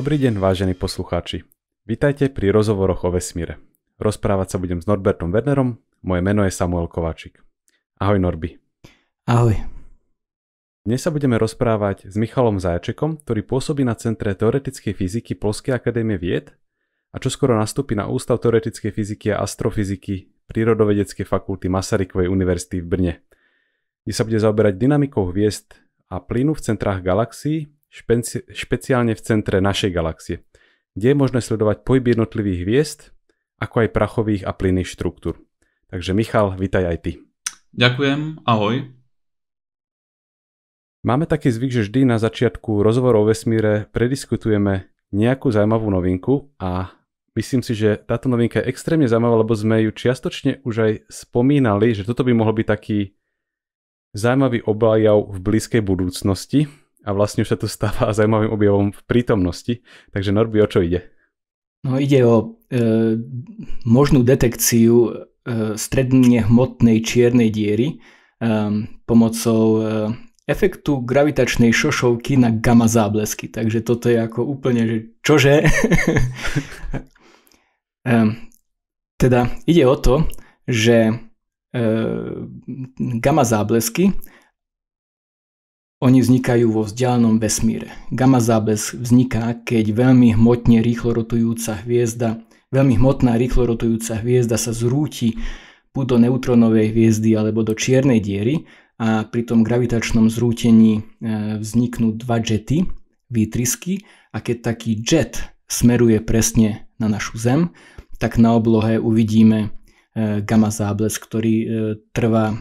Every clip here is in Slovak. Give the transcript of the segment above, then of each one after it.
Dobrý deň, vážení poslucháči. Vítajte pri rozhovoroch o vesmíre. Rozprávať sa budem s Norbertom Wernerom, moje meno je Samuel Kováčik. Ahoj Norby. Ahoj. Dnes sa budeme rozprávať s Michalom Zajačekom, ktorý pôsobí na Centre teoretickej fyziky Polskej akadémie vied a čo skoro nastúpi na Ústav teoretickej fyziky a astrofyziky Prírodovedeckej fakulty Masarykovej univerzity v Brne, kde sa bude zaoberať dynamikou hviezd a plynu v centrách galaxií špeci- špeciálne v centre našej galaxie, kde je možné sledovať pohyb jednotlivých hviezd, ako aj prachových a plynných štruktúr. Takže Michal, vitaj aj ty. Ďakujem, ahoj. Máme taký zvyk, že vždy na začiatku rozhovoru o vesmíre prediskutujeme nejakú zaujímavú novinku a myslím si, že táto novinka je extrémne zaujímavá, lebo sme ju čiastočne už aj spomínali, že toto by mohol byť taký zaujímavý obajav v blízkej budúcnosti a vlastne už sa to stáva zaujímavým objavom v prítomnosti. Takže Norby, o čo ide? No ide o e, možnú detekciu e, stredne hmotnej čiernej diery e, pomocou e, efektu gravitačnej šošovky na gamma záblesky. Takže toto je ako úplne, že čože? e, teda ide o to, že e, gamma záblesky oni vznikajú vo vzdialenom vesmíre. Gamma záblesk vzniká, keď veľmi hmotne rýchlo rotujúca hviezda, veľmi hmotná rýchlo rotujúca hviezda sa zrúti buď do neutrónovej hviezdy alebo do čiernej diery a pri tom gravitačnom zrútení e, vzniknú dva jety, výtrysky a keď taký jet smeruje presne na našu Zem, tak na oblohe uvidíme e, gamma záblesk, ktorý e, trvá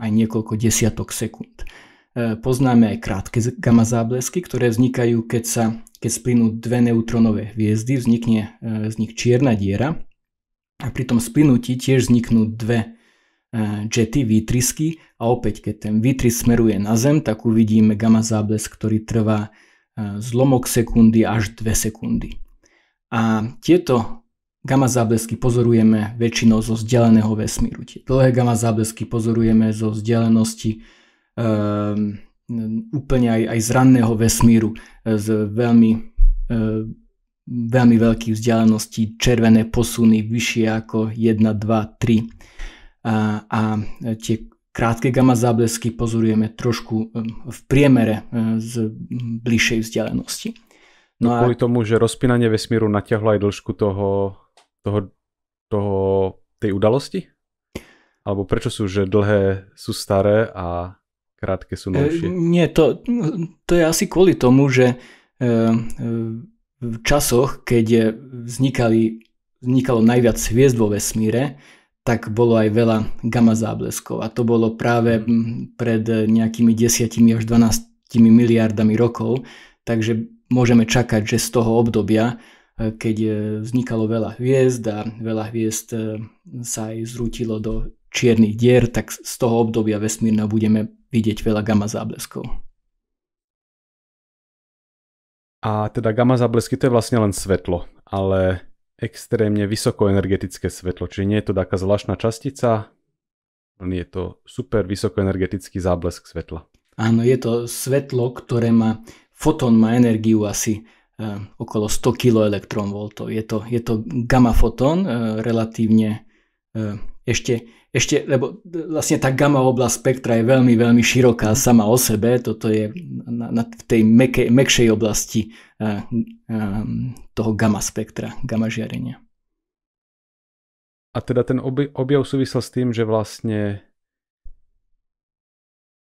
aj niekoľko desiatok sekúnd. E, poznáme aj krátke gamma záblesky, ktoré vznikajú, keď sa keď splynú dve neutronové hviezdy, vznikne e, z nich čierna diera a pri tom splynutí tiež vzniknú dve e, jety, výtrysky a opäť keď ten výtrys smeruje na Zem, tak uvidíme gamma záblesk, ktorý trvá zlomok sekundy až dve sekundy. A tieto gamma záblesky pozorujeme väčšinou zo vzdialeného vesmíru. Tie dlhé gamma záblesky pozorujeme zo vzdialenosti Ehm, úplne aj, aj z ranného vesmíru, e, z veľmi, e, veľmi veľkých vzdialeností, červené posuny vyššie ako 1, 2, 3. A, a tie krátke gamma záblesky pozorujeme trošku e, v priemere z bližšej vzdialenosti. No a... Kvôli tomu, že rozpínanie vesmíru natiahlo aj dĺžku toho, toho, toho tej udalosti? Alebo prečo sú, že dlhé sú staré a krátke sú e, novšie. E, nie, to, to je asi kvôli tomu, že e, e v časoch, keď vznikali, vznikalo najviac hviezd vo vesmíre, tak bolo aj veľa gamma zábleskov a to bolo práve mhm. pred nejakými 10 až 12 miliardami rokov, takže môžeme čakať, že z toho obdobia, e, keď vznikalo veľa hviezd a veľa hviezd sa aj zrútilo do čiernych dier, tak z toho obdobia vesmírna budeme vidieť veľa gamma zábleskov. A teda gamma záblesky to je vlastne len svetlo, ale extrémne vysokoenergetické svetlo, čiže nie je to taká zvláštna častica, len je to super vysokoenergetický záblesk svetla. Áno, je to svetlo, ktoré má, fotón má energiu asi e, okolo 100 keV. Je to, je to gamma fotón, e, relatívne e, ešte ešte, lebo vlastne tá gamma oblasť spektra je veľmi, veľmi široká sama o sebe, toto je na, na tej mekej, mekšej oblasti uh, um, toho gamma spektra, gamma žiarenia. A teda ten oby, objav súvisel s tým, že vlastne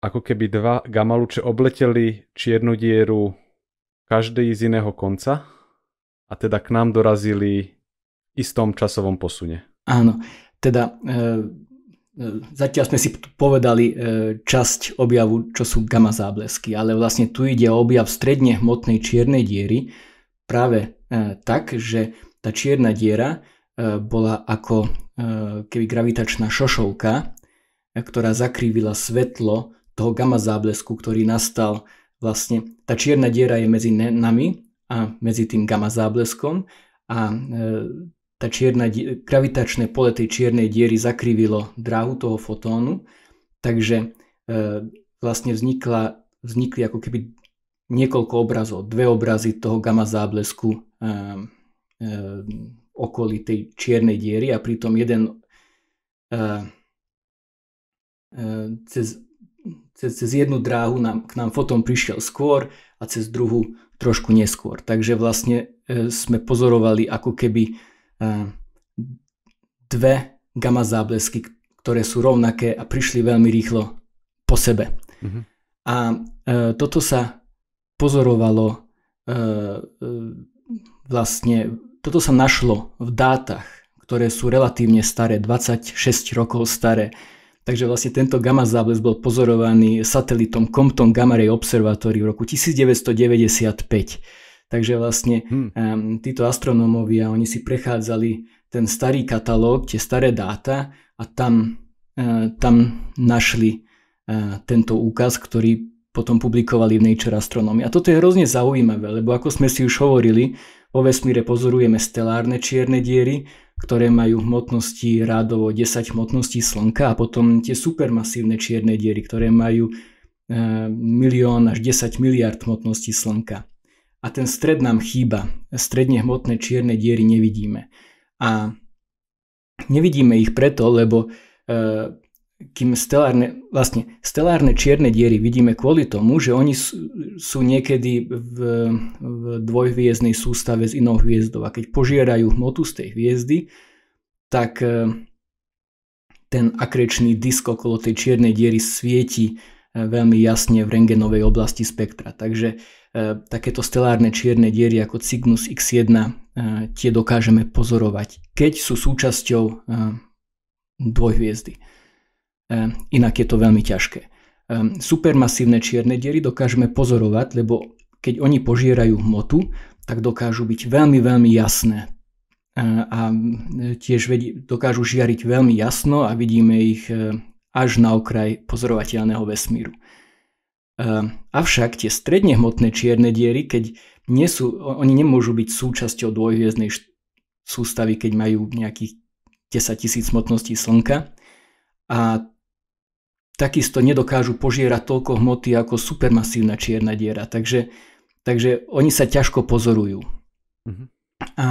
ako keby dva gamma luče obleteli čiernu dieru každý z iného konca a teda k nám dorazili v istom časovom posune. Áno, teda e, E, zatiaľ sme si povedali e, časť objavu, čo sú gamma záblesky, ale vlastne tu ide o objav stredne hmotnej čiernej diery práve e, tak, že tá čierna diera bola ako keby gravitačná šošovka, ktorá zakrývila svetlo toho gamma záblesku, ktorý nastal vlastne. Tá čierna diera je medzi nami a medzi tým gamma zábleskom a tá čierna, gravitačné pole tej čiernej diery zakrivilo dráhu toho fotónu, takže e, vlastne vznikla, vznikli ako keby niekoľko obrazov, dve obrazy toho gamma záblesku e, e, okolí tej čiernej diery a pritom jeden e, e, cez, cez, cez jednu dráhu nám, k nám fotón prišiel skôr a cez druhú trošku neskôr. Takže vlastne e, sme pozorovali ako keby Ehm, dve gamma záblesky, ktoré sú rovnaké a prišli veľmi rýchlo po sebe. Mm-hmm. A e, toto sa pozorovalo e, e, vlastne, toto sa našlo v dátach, ktoré sú relatívne staré, 26 rokov staré. Takže vlastne tento gamma záblesk bol pozorovaný satelitom Compton Gamma Ray Observatory v roku 1995. Takže vlastne hmm. um, títo astronómovia, oni si prechádzali ten starý katalóg, tie staré dáta a tam, uh, tam našli uh, tento úkaz, ktorý potom publikovali v Nature Astronomy. A toto je hrozne zaujímavé, lebo ako sme si už hovorili, vo vesmíre pozorujeme stelárne čierne diery, ktoré majú hmotnosti rádovo 10 hmotností Slnka a potom tie supermasívne čierne diery, ktoré majú e, milión až 10 miliard hmotností Slnka a ten stred nám chýba. Stredne hmotné čierne diery nevidíme. A nevidíme ich preto, lebo e, kým stelárne, vlastne stelárne čierne diery vidíme kvôli tomu, že oni sú, sú niekedy v, v dvojhviezdnej sústave s inou hviezdou a keď požierajú hmotu z tej hviezdy, tak e, ten akrečný disk okolo tej čiernej diery svieti E, veľmi jasne v rengenovej oblasti spektra. Takže e, takéto stelárne čierne diery ako Cygnus X1 e, tie dokážeme pozorovať, keď sú súčasťou dvojhviezdy. Inak je to veľmi ťažké. Supermasívne čierne diery dokážeme pozorovať, lebo keď oni požierajú hmotu, tak dokážu byť veľmi, veľmi jasné. A tiež dokážu žiariť veľmi jasno a vidíme ich až na okraj pozorovateľného vesmíru. Ehm, avšak tie stredne hmotné čierne diery, keď nie sú, oni nemôžu byť súčasťou dvojhviezdnej sústavy, keď majú nejakých 10 tisíc hmotností Slnka a takisto nedokážu požierať toľko hmoty ako supermasívna čierna diera, takže, takže oni sa ťažko pozorujú. Mm-hmm. A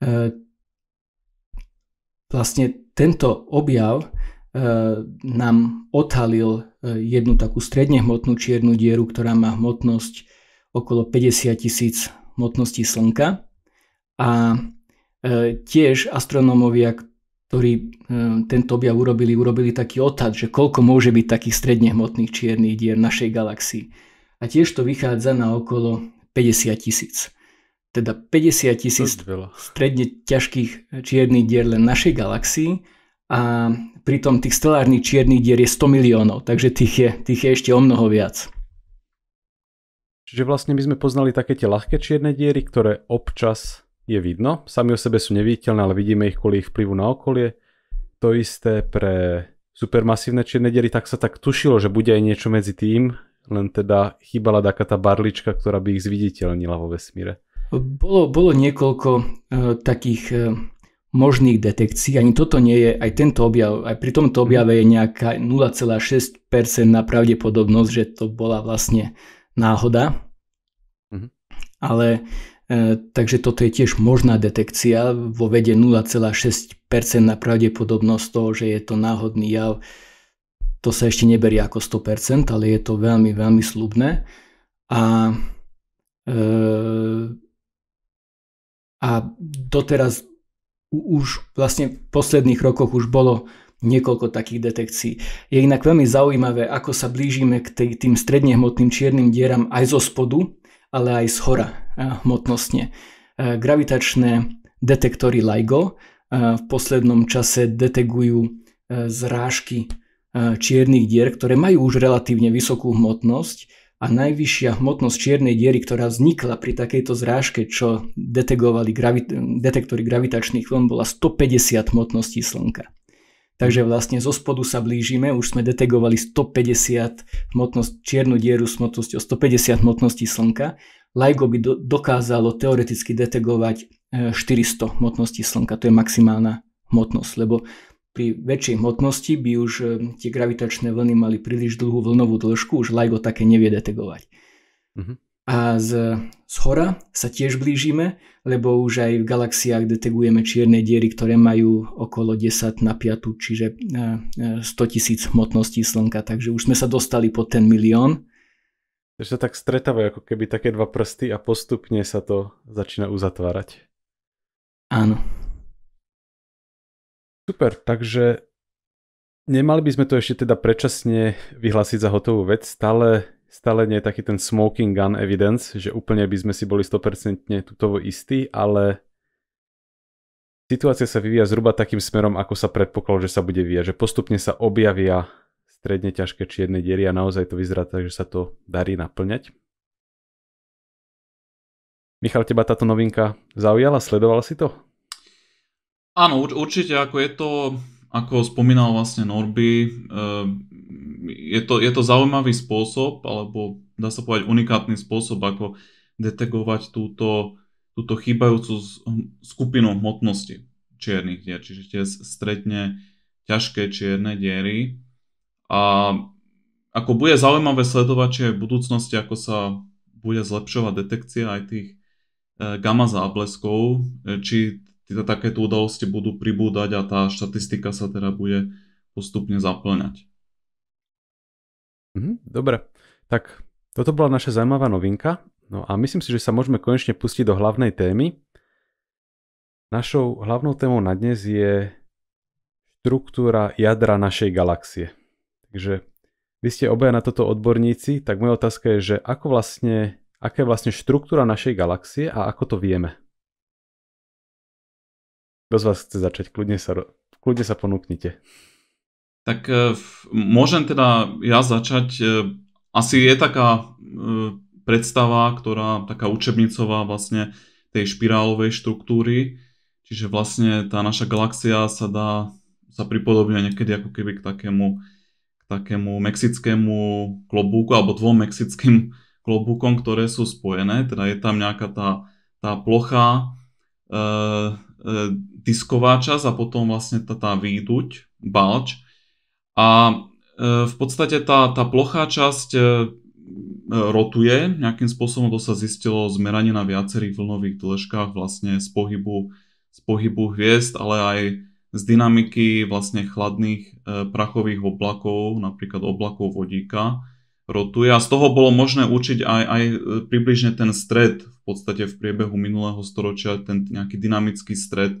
e, vlastne tento objav Ehm, nám odhalil eh, jednu takú stredne hmotnú čiernu dieru, ktorá má hmotnosť okolo 50 tisíc hmotností Slnka. A eh, tiež astronómovia, ktorí ehm, tento objav urobili, urobili taký otad, že koľko môže byť takých stredne hmotných čiernych dier v našej galaxii. A tiež to vychádza na okolo 50 tisíc. Teda 50 tisíc stredne ťažkých eh, čiernych dier len našej galaxii a pritom tých stelárnych čiernych dier je 100 miliónov, takže tých je, tých je ešte o mnoho viac. Čiže vlastne my sme poznali také tie ľahké čierne diery, ktoré občas je vidno. Sami o sebe sú neviditeľné, ale vidíme ich kvôli ich vplyvu na okolie. To isté pre supermasívne čierne diery, tak sa tak tušilo, že bude aj niečo medzi tým, len teda chýbala taká tá barlička, ktorá by ich zviditeľnila vo vesmíre. Bolo, bolo niekoľko uh, takých uh možných detekcií. Ani toto nie je, aj tento objav, aj pri tomto mhm. objave je nejaká 0,6% na pravdepodobnosť, že to bola vlastne náhoda. Mhm. Ale e, takže toto je tiež možná detekcia vo vede 0,6% na pravdepodobnosť toho, že je to náhodný jav. To sa ešte neberie ako 100%, ale je to veľmi, veľmi slubné. A, e, a doteraz už vlastne v posledných rokoch už bolo niekoľko takých detekcií. Je inak veľmi zaujímavé, ako sa blížime k tej, tým stredne hmotným čiernym dieram aj zo spodu, ale aj z hora eh, hmotnostne. Eh, gravitačné detektory LIGO eh, v poslednom čase detegujú zrážky čiernych dier, ktoré majú už relatívne vysokú hmotnosť, a najvyššia hmotnosť čiernej diery, ktorá vznikla pri takejto zrážke, čo detegovali gravi- detektory gravitačných vln, bola 150 hmotností Slnka. Takže vlastne zo spodu sa blížime, už sme detegovali 150 hmotnosť, čiernu dieru s hmotnosťou 150 hmotností Slnka. LIGO by do, dokázalo teoreticky detegovať 400 e, hmotností Slnka, to je maximálna hmotnosť, lebo pri väčšej hmotnosti by už e, tie gravitačné vlny mali príliš dlhú vlnovú dĺžku, už LIGO také nevie detegovať. Uh-huh. A z, z hora sa tiež blížime, lebo už aj v galaxiách detegujeme čierne diery, ktoré majú okolo 10 na 5, čiže 100 e, e, tisíc hmotností Slnka, takže už sme sa dostali po ten milión. Takže sa tak stretávajú ako keby také dva prsty a postupne sa to začína uzatvárať. Áno. Super, takže nemali by sme to ešte teda predčasne vyhlásiť za hotovú vec. Stále, stále nie je taký ten smoking gun evidence, že úplne by sme si boli 100% tutovo istí, ale situácia sa vyvíja zhruba takým smerom, ako sa predpokladalo, že sa bude vyvíjať. Že postupne sa objavia stredne ťažké čierne diery a naozaj to vyzerá tak, že sa to darí naplňať. Michal, teba táto novinka zaujala? Sledoval si to? Áno, určite, ako je to, ako spomínal vlastne Norby, ehm, je to, je to zaujímavý spôsob, alebo dá sa povedať unikátny spôsob, ako detegovať túto, túto chýbajúcu skupinu hmotnosti čiernych dier, čiže tie stredne ťažké čierne diery. A ako bude zaujímavé sledovať, či aj v budúcnosti, ako sa bude zlepšovať detekcia aj tých e, gamma zábleskov, e, či tieto takéto udalosti budú pribúdať a tá štatistika sa teda bude postupne zaplňať. Mhm, dobre, tak toto bola naša zaujímavá novinka. No a myslím si, že sa môžeme konečne pustiť do hlavnej témy. Našou hlavnou témou na dnes je štruktúra jadra našej galaxie. Takže vy ste obaja na toto odborníci, tak moja otázka je, že ako vlastne, aká je vlastne štruktúra našej galaxie a ako to vieme? Kto z vás chce začať? Kľudne sa, kľudne sa ponúknite. Tak e, môžem teda ja začať. E, asi je taká e, predstava, ktorá taká učebnicová vlastne tej špirálovej štruktúry. Čiže vlastne tá naša galaxia sa dá sa pripodobňuje niekedy ako keby k takému, k takému mexickému klobúku alebo dvom mexickým klobúkom, ktoré sú spojené. Teda je tam nejaká tá, tá plocha, e, E, disková časť a potom vlastne tá, tá výduť, balč. A e, v podstate tá, tá plochá časť e, rotuje nejakým spôsobom, to sa zistilo zmeranie na viacerých vlnových dĺžkach vlastne z pohybu, z pohybu hviezd, ale aj z dynamiky vlastne chladných prachových oblakov, napríklad oblakov vodíka, rotuje a z toho bolo možné určiť aj, aj e, približne ten stred v podstate v priebehu minulého storočia, ten nejaký dynamický stred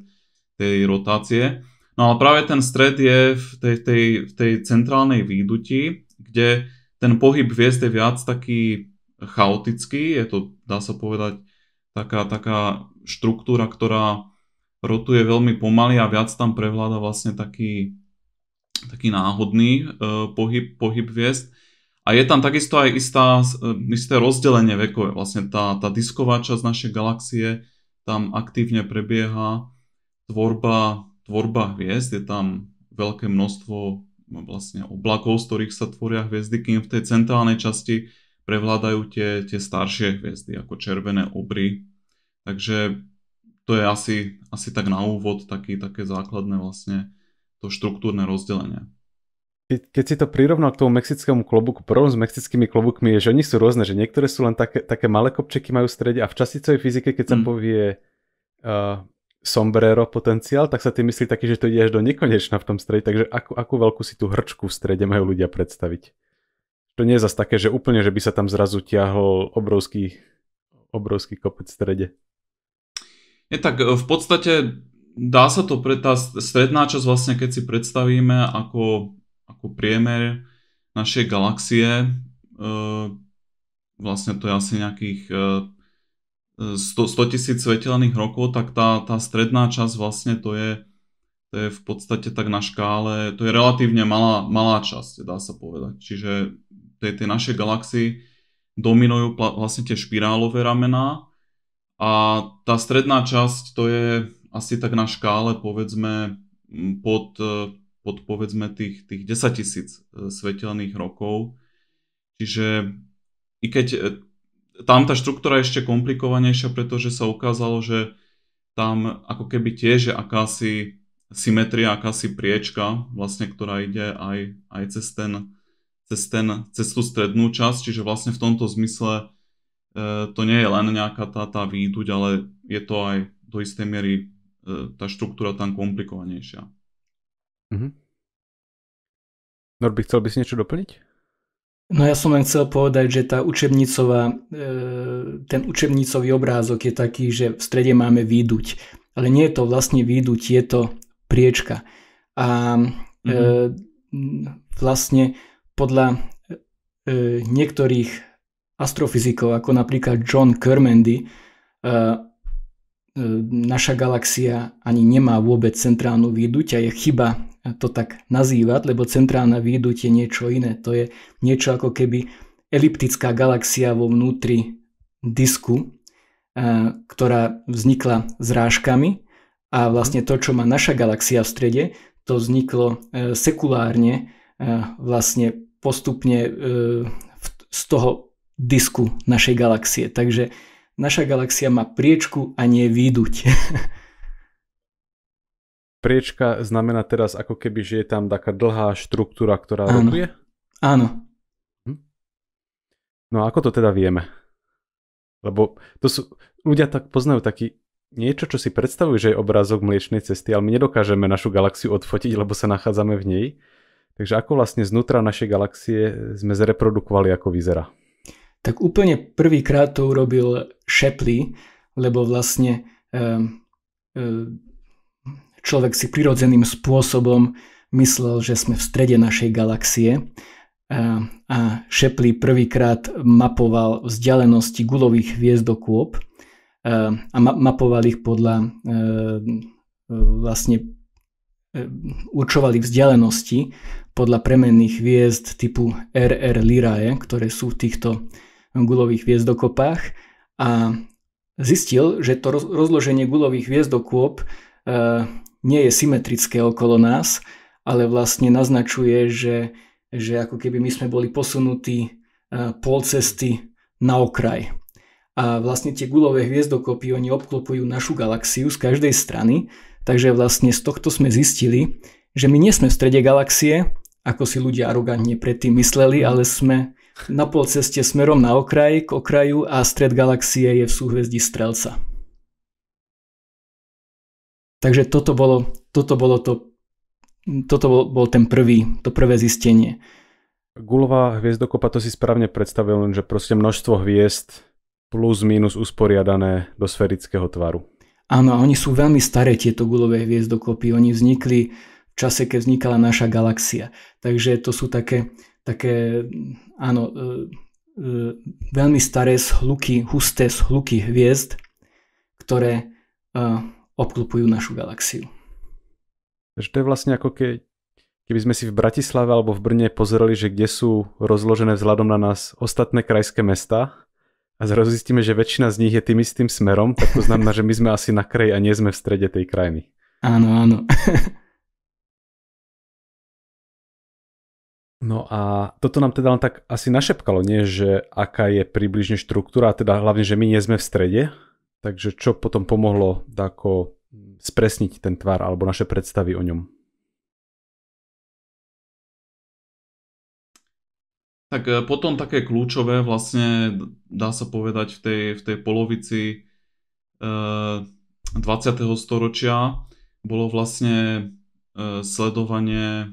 tej rotácie. No ale práve ten stred je v tej, tej, v tej centrálnej výduti, kde ten pohyb hviezd je viac taký chaotický, je to, dá sa povedať, taká, taká štruktúra, ktorá rotuje veľmi pomaly a viac tam prevláda vlastne taký, taký náhodný e, pohyb, pohyb hviezd. A je tam takisto aj istá, isté rozdelenie vekové. Vlastne tá, tá disková časť našej galaxie, tam aktívne prebieha tvorba, tvorba hviezd, je tam veľké množstvo no vlastne oblakov, z ktorých sa tvoria hviezdy, kým v tej centrálnej časti prevládajú tie, tie staršie hviezdy, ako červené obry. Takže to je asi, asi tak na úvod taký, také základné vlastne to štruktúrne rozdelenie keď si to prirovnal k tomu mexickému klobuku, problém s mexickými klobukmi je, že oni sú rôzne, že niektoré sú len také, také malé kopčeky majú strede a v časticovej fyzike, keď sa mm. povie uh, sombrero potenciál, tak sa ty myslí taký, že to ide až do nekonečna v tom strede, takže ako akú veľkú si tú hrčku v strede majú ľudia predstaviť. To nie je zase také, že úplne, že by sa tam zrazu tiahol obrovský, obrovský kopec v strede. Je tak eh, v podstate dá sa to, pre, tá stredná časť vlastne, keď si predstavíme ako ako priemer našej galaxie. E, vlastne to je asi nejakých 100 e, tisíc svetelných rokov, tak tá, tá stredná časť vlastne to je, to je v podstate tak na škále, to je relatívne malá, malá časť, dá sa povedať. Čiže tej, tej našej galaxii dominujú vlastne tie špirálové ramená a tá stredná časť to je asi tak na škále povedzme pod e, pod povedzme tých, tých 10 tisíc e, svetelných rokov. Čiže i keď e, tam tá štruktúra je ešte komplikovanejšia, pretože sa ukázalo, že tam ako keby tiež je akási symetria, akási priečka, vlastne, ktorá ide aj, aj cez, ten, cez, ten, cez tú strednú časť, čiže vlastne v tomto zmysle e, to nie je len nejaká tá, tá výduť, ale je to aj do istej miery e, tá štruktúra tam komplikovanejšia. Mm-hmm. Norby, chcel by si niečo doplniť? No ja som len chcel povedať, že tá učebnicová, e, ten učebnicový obrázok je taký, že v strede máme výduť, ale nie je to vlastne výduť, je to priečka. A mm-hmm. vlastne podľa e, niektorých astrofyzikov, ako napríklad John Kermendy, Ehm, naša galaxia ani nemá vôbec centrálnu výduť a je chyba to tak nazývať, lebo centrálna výduť je niečo iné. To je niečo ako keby eliptická galaxia vo vnútri disku, ehm, ktorá vznikla zrážkami a vlastne to, čo má naša galaxia v strede, to vzniklo e, sekulárne e, vlastne postupne e, z toho disku našej galaxie. Takže Naša galaxia má priečku a nie výduť. priečka znamená teraz ako keby, že je tam taká dlhá štruktúra, ktorá Áno. rotuje? Áno. Hm? No a ako to teda vieme? Lebo to sú, ľudia tak poznajú taký niečo, čo si predstavujú, že je obrázok Mliečnej cesty, ale my nedokážeme našu galaxiu odfotiť, lebo sa nachádzame v nej. Takže ako vlastne znútra našej galaxie sme zreprodukovali, ako vyzerá? tak úplne prvýkrát to urobil Shepley, lebo vlastne ehm, ehm, človek si prirodzeným spôsobom myslel, že sme v strede našej galaxie ehm, a Shepley prvýkrát mapoval vzdialenosti gulových hviezd do a mapoval ich podľa e, vlastne e, určovali vzdialenosti podľa premenných hviezd typu RR Lirae, ktoré sú v týchto gulových hviezdokopách a zistil, že to rozloženie gulových hviezdokôp e, nie je symetrické okolo nás, ale vlastne naznačuje, že, že ako keby my sme boli posunutí e, pol cesty na okraj. A vlastne tie gulové hviezdokopy, oni obklopujú našu galaxiu z každej strany, takže vlastne z tohto sme zistili, že my nie sme v strede galaxie, ako si ľudia arogantne predtým mysleli, ale sme na polceste smerom na okraj, k okraju a stred galaxie je v súhvezdí Strelca. Takže toto bolo, toto bolo to, toto bol, bol ten prvý, to prvé zistenie. Gulová hviezdokopa to si správne predstavil, že proste množstvo hviezd plus minus usporiadané do sferického tvaru. Áno, oni sú veľmi staré tieto gulové hviezdokopy. Oni vznikli v čase, keď vznikala naša galaxia. Takže to sú také také, áno, e, e, veľmi staré shluky, husté shluky hviezd, ktoré e, obklopujú obklupujú našu galaxiu. Takže to je vlastne ako keď Keby sme si v Bratislave alebo v Brne pozerali, že kde sú rozložené vzhľadom na nás ostatné krajské mesta a zrazu zistíme, že väčšina z nich je tým istým smerom, tak to znamená, že my sme asi na kraji a nie sme v strede tej krajiny. Áno, áno. No a toto nám teda len tak asi našepkalo, nie? že aká je približne štruktúra, teda hlavne, že my nie sme v strede, takže čo potom pomohlo ako spresniť ten tvar alebo naše predstavy o ňom? Tak e, potom také kľúčové vlastne dá sa povedať v tej, v tej polovici e, 20. storočia bolo vlastne e, sledovanie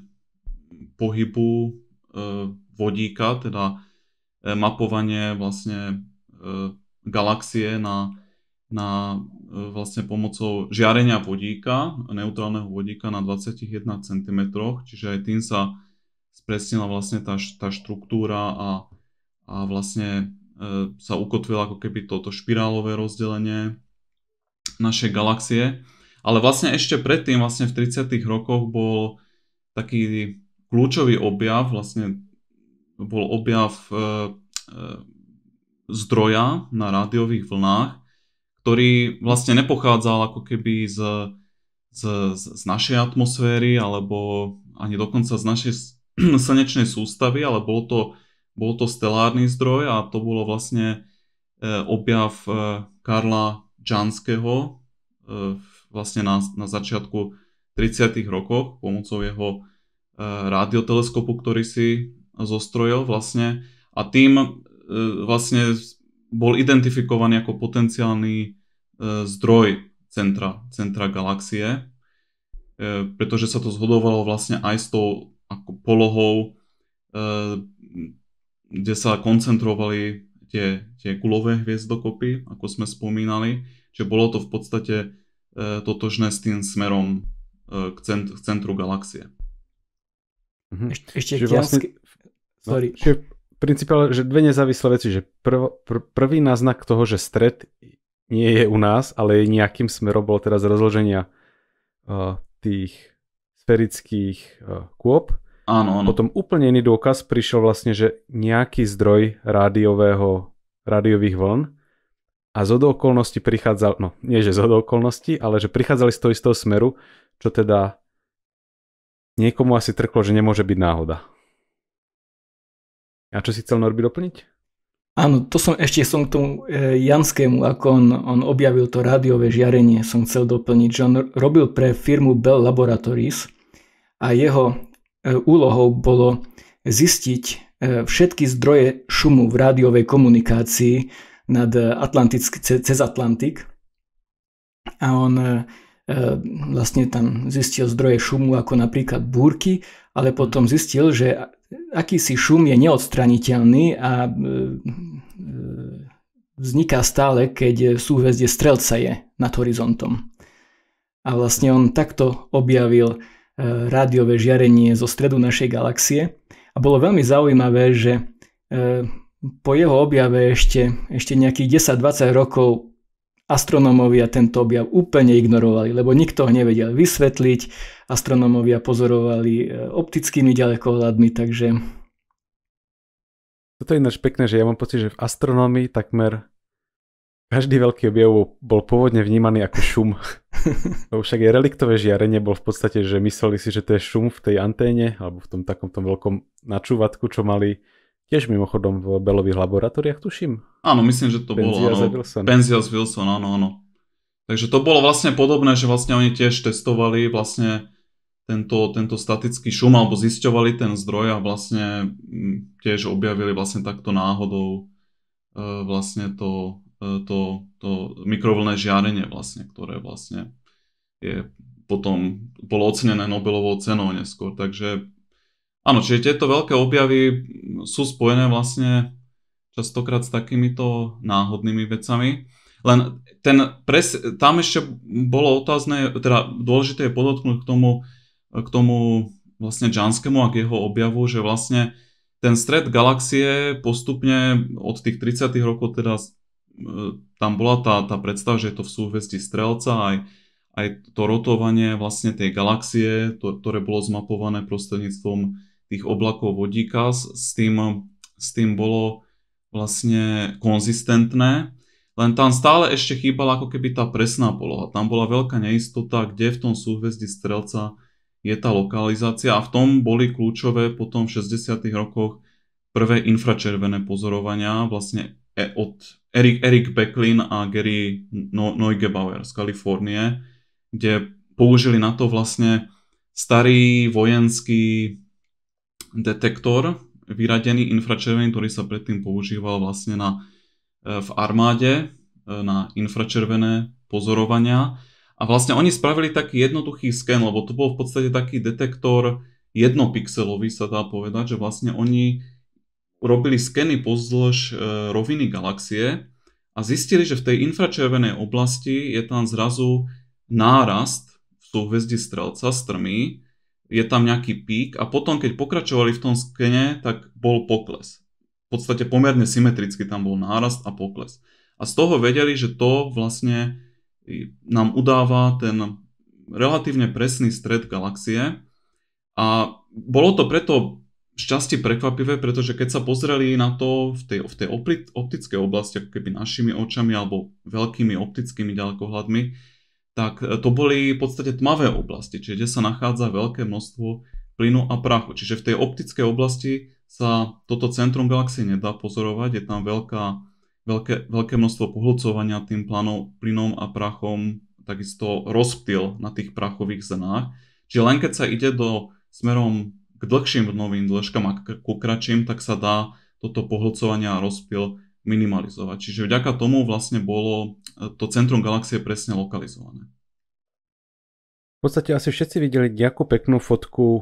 pohybu e, vodíka, teda e, mapovanie vlastne e, galaxie na, na vlastne pomocou žiarenia vodíka, neutrálneho vodíka na 21 cm, čiže aj tým sa spresnila vlastne tá, tá štruktúra a, a vlastne sa ukotvila ako keby toto špirálové rozdelenie našej galaxie. Ale vlastne ešte predtým, vlastne v 30. rokoch bol taký kľúčový objav, vlastne bol objav e, e, zdroja na rádiových vlnách, ktorý vlastne nepochádzal ako keby z, z, z našej atmosféry alebo ani dokonca z našej slnečnej sústavy, ale bol to, bol to stelárny zdroj a to bolo vlastne e, objav e, Karla Janského e, vlastne na, na začiatku 30. rokov pomocou jeho E, rádioteleskopu, ktorý si zostrojil vlastne a tým e, vlastne bol identifikovaný ako potenciálny e, zdroj centra, centra galaxie, pretože sa to zhodovalo vlastne aj s tou ako polohou, kde sa koncentrovali tie, tie kulové hviezdokopy, ako sme spomínali, čiže bolo to v podstate totožné s tým smerom k centru galaxie. Mm-hmm. Ešte, ešte Čiže vlastne, no, Sorry. čiže principiálne, že dve nezávislé veci, že prv, pr, prvý náznak toho, že stred nie je u nás, ale je nejakým smerom bolo teraz rozloženia uh, tých sferických uh, eh, kôb. Áno, áno. Potom úplne iný dôkaz prišiel vlastne, že nejaký zdroj rádiového, rádiových vln a z okolností prichádzal, no nie že z okolností, ale že prichádzali z toho istého smeru, čo teda Niekomu asi trklo, že nemôže byť náhoda. A čo si chcel Norby doplniť? Áno, to som ešte som k tomu e, Janskému, ako on, on objavil to rádiové žiarenie, som chcel doplniť, že on robil pre firmu Bell Laboratories a jeho e, úlohou bolo zistiť e, všetky zdroje šumu v rádiovej komunikácii nad Atlantick, cez Atlantik. A on E, vlastne tam zistil zdroje šumu ako napríklad búrky, ale potom zistil, že akýsi šum je neodstraniteľný a e, e, vzniká stále, keď súhvezdie strelca je nad horizontom. A vlastne on takto objavil rádiové žiarenie zo stredu našej galaxie a bolo veľmi zaujímavé, že po jeho objave ešte, ešte nejakých 10-20 rokov astronómovia tento objav úplne ignorovali, lebo nikto ho nevedel vysvetliť, astronómovia pozorovali e, optickými ďalekohľadmi, takže... Toto je ináč pekné, že ja mám pocit, že v astronómii takmer každý veľký objav bol pôvodne vnímaný ako šum. to však aj reliktové žiarenie bol v podstate, že mysleli si, že to je šum v tej anténe alebo v tom takom tom veľkom načúvatku, čo mali Tiež mimochodom v Belových laboratóriách, tuším. Áno, myslím, že to Benzias bolo. Áno. Wilson. Wilson, áno, áno. Takže to bolo vlastne podobné, že vlastne oni tiež testovali vlastne tento, tento statický šum alebo zisťovali ten zdroj a vlastne mm, tiež objavili vlastne takto náhodou e, vlastne to, e, to, to mikrovlné žiarenie vlastne, ktoré vlastne je potom bolo ocenené Nobelovou cenou neskôr. Takže Áno, čiže tieto veľké objavy sú spojené vlastne častokrát s takýmito náhodnými vecami. Len ten pres, tam ešte bolo otázne, teda dôležité je podotknúť k tomu, k tomu vlastne Janskému a k jeho objavu, že vlastne ten stred galaxie postupne od tých 30. rokov teda e, tam bola tá, tá predstava, že je to v súvesti strelca aj, aj to rotovanie vlastne tej galaxie, to, ktoré bolo zmapované prostredníctvom tých oblakov vodíka s tým, s tým bolo vlastne konzistentné. Len tam stále ešte chýbala ako keby tá presná poloha. Tam bola veľká neistota, kde v tom súhvezdí strelca je tá lokalizácia a v tom boli kľúčové potom v 60. rokoch prvé infračervené pozorovania vlastne e, od Eric, Eric Becklin a Gary no-, Neugebauer z Kalifornie, kde použili na to vlastne starý vojenský detektor vyradený infračervený, ktorý sa predtým používal vlastne na, e, v armáde e, na infračervené pozorovania. A vlastne oni spravili taký jednoduchý sken, lebo to bol v podstate taký detektor jednopixelový, sa dá povedať, že vlastne oni robili skeny pozdĺž e, roviny galaxie a zistili, že v tej infračervenej oblasti je tam zrazu nárast v súhvezdi strelca strmý je tam nejaký pík a potom, keď pokračovali v tom skene, tak bol pokles. V podstate pomerne symetricky tam bol nárast a pokles. A z toho vedeli, že to vlastne e, nám udáva ten relatívne presný stred galaxie. A bolo to preto šťastie prekvapivé, pretože keď sa pozreli na to v tej, v tej optickej oblasti, ako keby našimi očami alebo veľkými optickými ďalekohľadmi, tak e, to boli v podstate tmavé oblasti, čiže kde sa nachádza veľké množstvo plynu a prachu. Čiže v tej optickej oblasti sa toto centrum galaxie nedá pozorovať, je tam veľká, veľké, veľké množstvo pohľcovania tým plánom, plynom a prachom, takisto rozptyl na tých prachových zrnách. Čiže len keď sa ide do smerom k dlhším novým dĺžkam a k kratším, tak sa dá toto pohlcovanie a rozptyl minimalizovať. Čiže vďaka tomu vlastne bolo e, to centrum galaxie presne lokalizované. V podstate asi všetci videli nejakú peknú fotku e,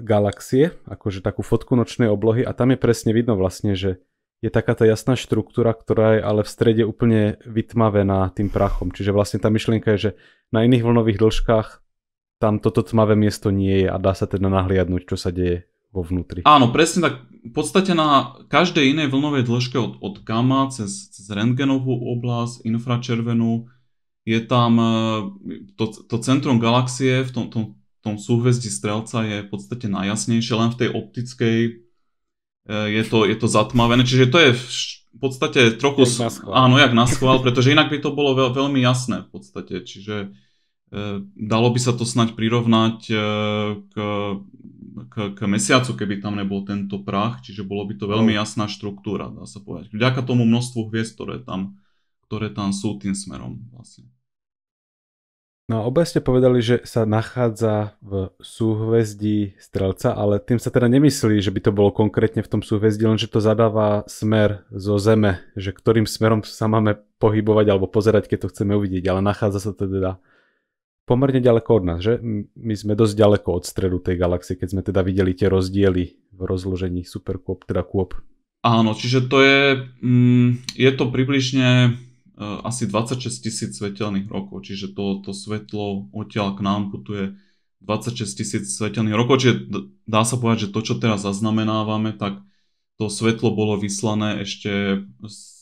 galaxie, akože takú fotku nočnej oblohy a tam je presne vidno vlastne, že je taká tá jasná štruktúra, ktorá je ale v strede úplne vytmavená tým prachom. Čiže vlastne tá myšlienka je, že na iných vlnových dĺžkach tam toto tmavé miesto nie je a dá sa teda nahliadnúť, čo sa deje vo vnútri. Áno, presne tak. V podstate na každej inej vlnovej dĺžke od, od gamma cez, cez rentgenovú oblasť, infračervenú, je tam e, to, to centrum galaxie v tom, tom, tom súhvezdí strelca je v podstate najjasnejšie, len v tej optickej e, je to, je to zatmavené, čiže to je v podstate trochu... Jak áno, jak na schvál, pretože inak by to bolo veľ, veľmi jasné v podstate, čiže e, dalo by sa to snať prirovnať k k, k mesiacu, keby tam nebol tento prach, čiže bolo by to veľmi no. jasná štruktúra, dá sa povedať. Vďaka tomu množstvu hviezd, ktoré tam, ktoré tam sú tým smerom vlastne. No a obe ste povedali, že sa nachádza v súhvezdí strelca, ale tým sa teda nemyslí, že by to bolo konkrétne v tom súhvezdí, lenže to zadáva smer zo Zeme, že ktorým smerom sa máme pohybovať alebo pozerať, keď to chceme uvidieť, ale nachádza sa to teda pomerne ďaleko od nás, že? My sme dosť ďaleko od stredu tej galaxie, keď sme teda videli tie rozdiely v rozložení superkôp, teda kôp. Áno, čiže to je, mm, je to približne uh, asi 26 tisíc svetelných rokov, čiže to, to svetlo odtiaľ k nám putuje 26 tisíc svetelných rokov, čiže dá sa povedať, že to, čo teraz zaznamenávame, tak to svetlo bolo vyslané ešte,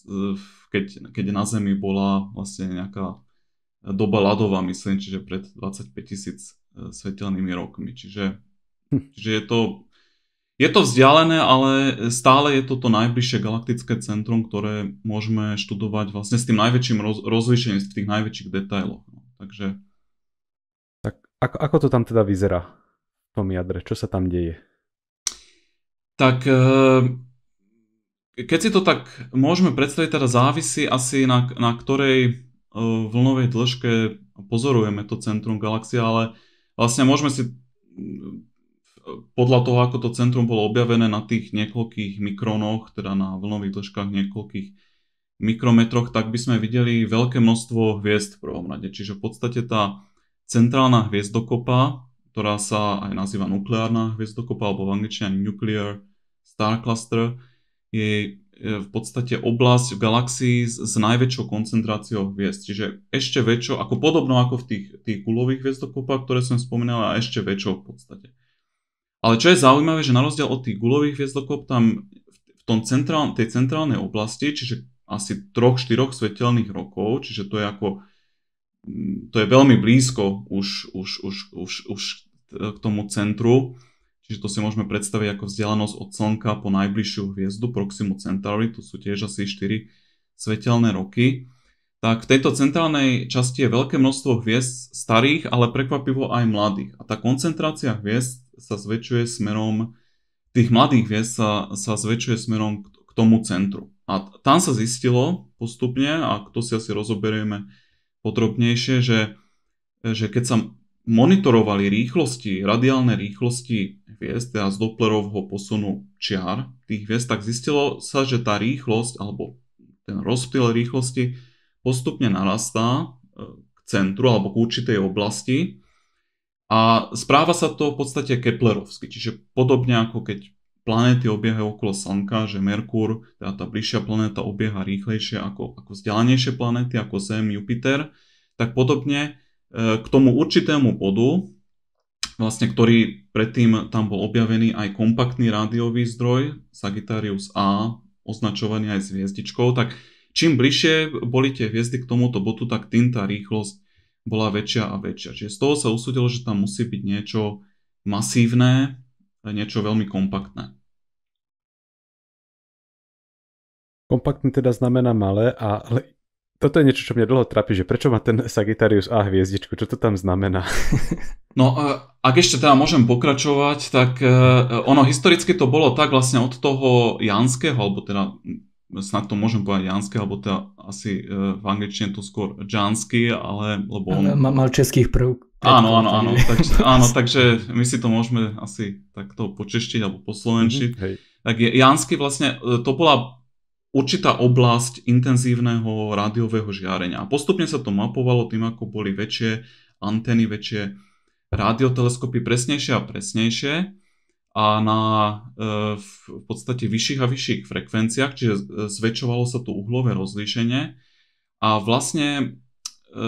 e, keď, keď na Zemi bola vlastne nejaká doba ľadová, myslím, čiže pred 25 tisíc e, svetelnými rokmi. Čiže, hm. čiže je, to, je to vzdialené, ale stále je to to najbližšie galaktické centrum, ktoré môžeme študovať vlastne s tým najväčším roz, rozlišením, v tých najväčších detailov. No, takže... Tak ako, ako to tam teda vyzerá v tom jadre? Čo sa tam deje? Tak e, keď si to tak môžeme predstaviť, teda závisí asi na, na ktorej E, vlnovej dĺžke pozorujeme to centrum galaxie, ale vlastne môžeme si podľa toho, ako to centrum bolo objavené na tých niekoľkých mikronoch, teda na vlnových dĺžkach niekoľkých mikrometroch, tak by sme videli veľké množstvo hviezd v prvom rade. Čiže v podstate tá centrálna hviezdokopa, ktorá sa aj nazýva nukleárna hviezdokopa, alebo v angličtine nuclear star cluster, jej E, v podstate oblasť v galaxii s, najväčšou koncentráciou hviezd. Čiže ešte väčšou, ako podobno ako v tých, tých kulových hviezdokopách, ktoré som spomínal, a ešte väčšou v podstate. Ale čo je zaujímavé, že na rozdiel od tých gulových hviezdokop, tam v tom centrál, tej centrálnej oblasti, čiže asi 3-4 svetelných rokov, čiže to je ako mm, to je veľmi blízko už, už, už, už, už k tomu centru, Čiže to si môžeme predstaviť ako vzdialenosť od Slnka po najbližšiu hviezdu Proximu Centauri, to sú tiež asi 4 svetelné roky. Tak v tejto centrálnej časti je veľké množstvo hviezd starých, ale prekvapivo aj mladých. A tá koncentrácia hviezd sa zväčšuje smerom, tých mladých hviezd sa, sa zväčšuje smerom k, k tomu centru. A tam sa zistilo postupne, a to si asi rozoberieme podrobnejšie, že, že keď sa monitorovali rýchlosti, radiálne rýchlosti hviezd, teda z Dopplerovho posunu čiar tých hviezd, tak zistilo sa, že tá rýchlosť alebo ten rozptyl rýchlosti postupne narastá e, k centru alebo k určitej oblasti a správa sa to v podstate keplerovsky, čiže podobne ako keď planéty obiehajú okolo Slnka, že Merkúr, teda tá bližšia planéta obieha rýchlejšie ako, ako vzdialenejšie planéty, ako Zem, Jupiter, tak podobne E, k tomu určitému bodu, vlastne ktorý predtým tam bol objavený aj kompaktný rádiový zdroj Sagittarius A, označovaný aj hviezdičkou, tak čím bližšie boli tie hviezdy k tomuto bodu, tak tým tá rýchlosť bola väčšia a väčšia. Čiže z toho sa usúdilo, že tam musí byť niečo masívne, niečo veľmi kompaktné. Kompaktný teda znamená malé a toto je niečo, čo mňa dlho trápi, že prečo má ten Sagittarius A hviezdičku, čo to tam znamená? No, e, ak ešte teda môžem pokračovať, tak e, ono historicky to bolo tak vlastne od toho Janského, alebo teda snad to môžem povedať Janského, alebo teda asi e, v angličtine to skôr Jansky, ale lebo on... Ale mal českých prv. Áno, áno, áno, tak, áno, takže my si to môžeme asi takto počeštiť alebo poslovenčiť. Mhm. Mm-hmm, tak Jansky vlastne, to bola určitá oblasť intenzívneho rádiového žiarenia. A postupne sa to mapovalo tým, ako boli väčšie antény, väčšie radioteleskopy presnejšie a presnejšie a na e, v podstate vyšších a vyšších frekvenciách, čiže e, zväčšovalo sa to uhlové rozlíšenie. A vlastne e,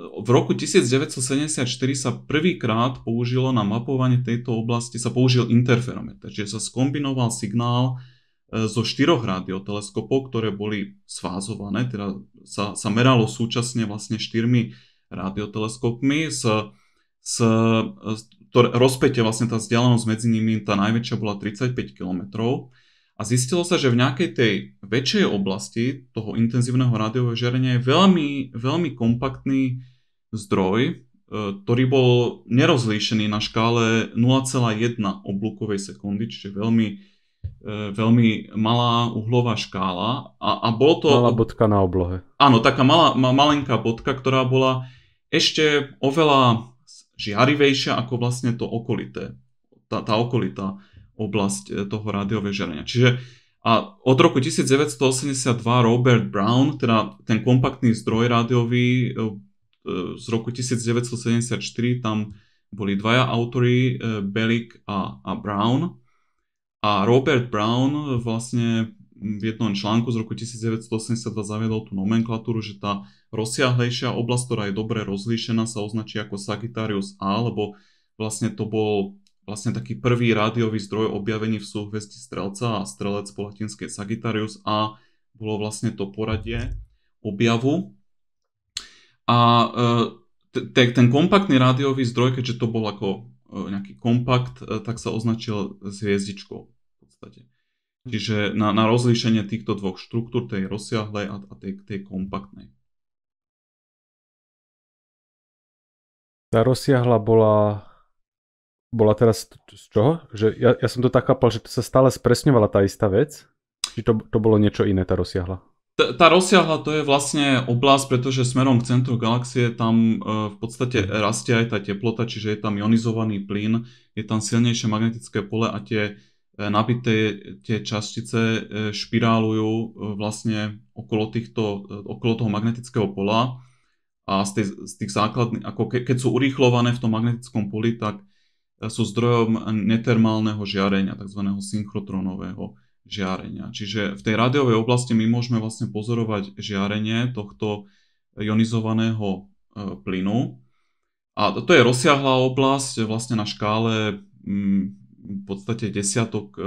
v roku 1974 sa prvýkrát použilo na mapovanie tejto oblasti, sa použil interferometer, čiže sa skombinoval signál E, zo štyroch radioteleskopov, ktoré boli svázované, teda sa, sa meralo súčasne vlastne štyrmi radioteleskopmi s, s, s to rozpätie, vlastne tá vzdialenosť medzi nimi, tá najväčšia bola 35 km. A zistilo sa, že v nejakej tej väčšej oblasti toho intenzívneho rádiového žiarenia je veľmi, veľmi kompaktný zdroj, e, ktorý bol nerozlíšený na škále 0,1 oblúkovej sekundy, čiže veľmi, E, veľmi malá uhlová škála a, a bolo to... Malá bodka na oblohe. Áno, taká malá, malenká bodka, ktorá bola ešte oveľa žiarivejšia ako vlastne to okolité, tá, tá okolitá oblasť e, toho rádiového žiarenia. Čiže a od roku 1982 Robert Brown, teda ten kompaktný zdroj rádiový e, z roku 1974, tam boli dvaja autory, Belik a, a Brown, a Robert Brown vlastne v jednom článku z roku 1982 zaviedol tú nomenklatúru, že tá rozsiahlejšia oblasť, ktorá je dobre rozlíšená, sa označí ako Sagittarius A, lebo vlastne to bol vlastne taký prvý rádiový zdroj objavení v súhvesti strelca a strelec po latinskej Sagittarius A bolo vlastne to poradie objavu. A e, ten kompaktný rádiový zdroj, keďže to bol ako E, nejaký kompakt, e, tak sa označil s hviezdičkou v podstate. Hm. Čiže na, na rozlíšenie týchto dvoch štruktúr, tej rozsiahlej a, a tej, tej kompaktnej. Tá rozsiahla bola bola teraz z čoho? Že ja, ja som to tak chápal, že to sa stále spresňovala tá istá vec? Či to, to bolo niečo iné, tá rozsiahla? tá rozsiahla to je vlastne oblasť, pretože smerom k centru galaxie tam e, v podstate rastie aj tá teplota, čiže je tam ionizovaný plyn, je tam silnejšie magnetické pole a tie e, nabité tie častice e, špirálujú vlastne okolo, týchto, okolo toho magnetického pola a z, tej, z tých základných, ako ke, keď sú urýchlované v tom magnetickom poli, tak sú zdrojom netermálneho žiarenia, tzv. synchrotrónového žiarenia. Čiže v tej rádiovej oblasti my môžeme vlastne pozorovať žiarenie tohto ionizovaného e, plynu. A to je rozsiahlá oblasť vlastne na škále mm, v podstate desiatok e,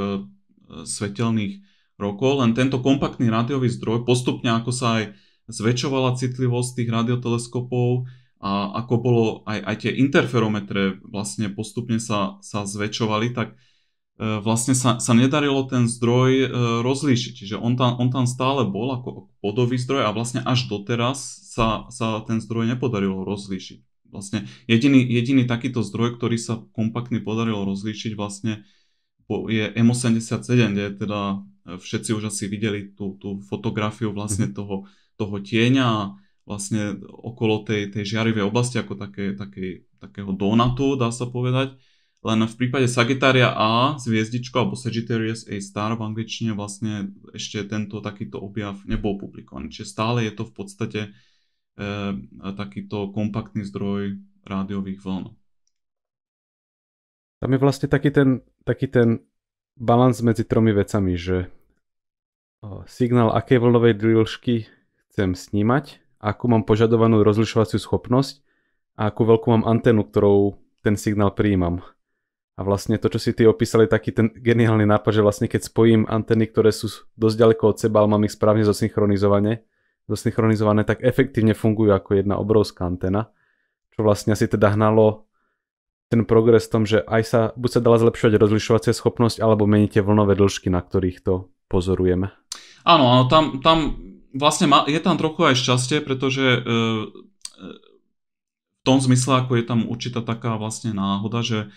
svetelných rokov, len tento kompaktný rádiový zdroj postupne ako sa aj zväčšovala citlivosť tých radioteleskopov a ako bolo aj, aj tie interferometre vlastne postupne sa, sa zväčšovali, tak E, vlastne sa, sa nedarilo ten zdroj e, rozlíšiť. Čiže on tam, on tam stále bol ako bodový zdroj a vlastne až doteraz sa, sa ten zdroj nepodarilo rozlíšiť. Vlastne jediný, jediný takýto zdroj, ktorý sa kompaktne podarilo rozlíšiť vlastne je M87, kde teda e, všetci už asi videli tú, tú fotografiu vlastne mhm. toho, toho tieňa a vlastne okolo tej, tej žiarivej oblasti ako také, také, takého donatu, dá sa povedať. Len v prípade Sagittaria A s hviezdičkou alebo Sagittarius A star v angličtine vlastne ešte tento takýto objav nebol publikovaný. Čiže stále je to v podstate e, takýto kompaktný zdroj rádiových vln. Tam je vlastne taký ten, taký ten balans medzi tromi vecami, že signál akej vlnovej dĺžky chcem snímať, akú mám požadovanú rozlišovaciu schopnosť a akú veľkú mám antenu, ktorou ten signál prijímam. A vlastne to, čo si ty opísali, taký ten geniálny nápad, že vlastne keď spojím antény, ktoré sú dosť ďaleko od seba, ale mám ich správne zosynchronizované, zosynchronizované, tak efektívne fungujú ako jedna obrovská antena, čo vlastne asi teda hnalo ten progres v tom, že aj sa, buď sa dala zlepšovať rozlišovacia schopnosť, alebo meníte vlnové dĺžky, na ktorých to pozorujeme. Áno, áno, tam, tam vlastne ma, je tam trochu aj šťastie, pretože e, e, v tom zmysle, ako je tam určitá taká vlastne náhoda, že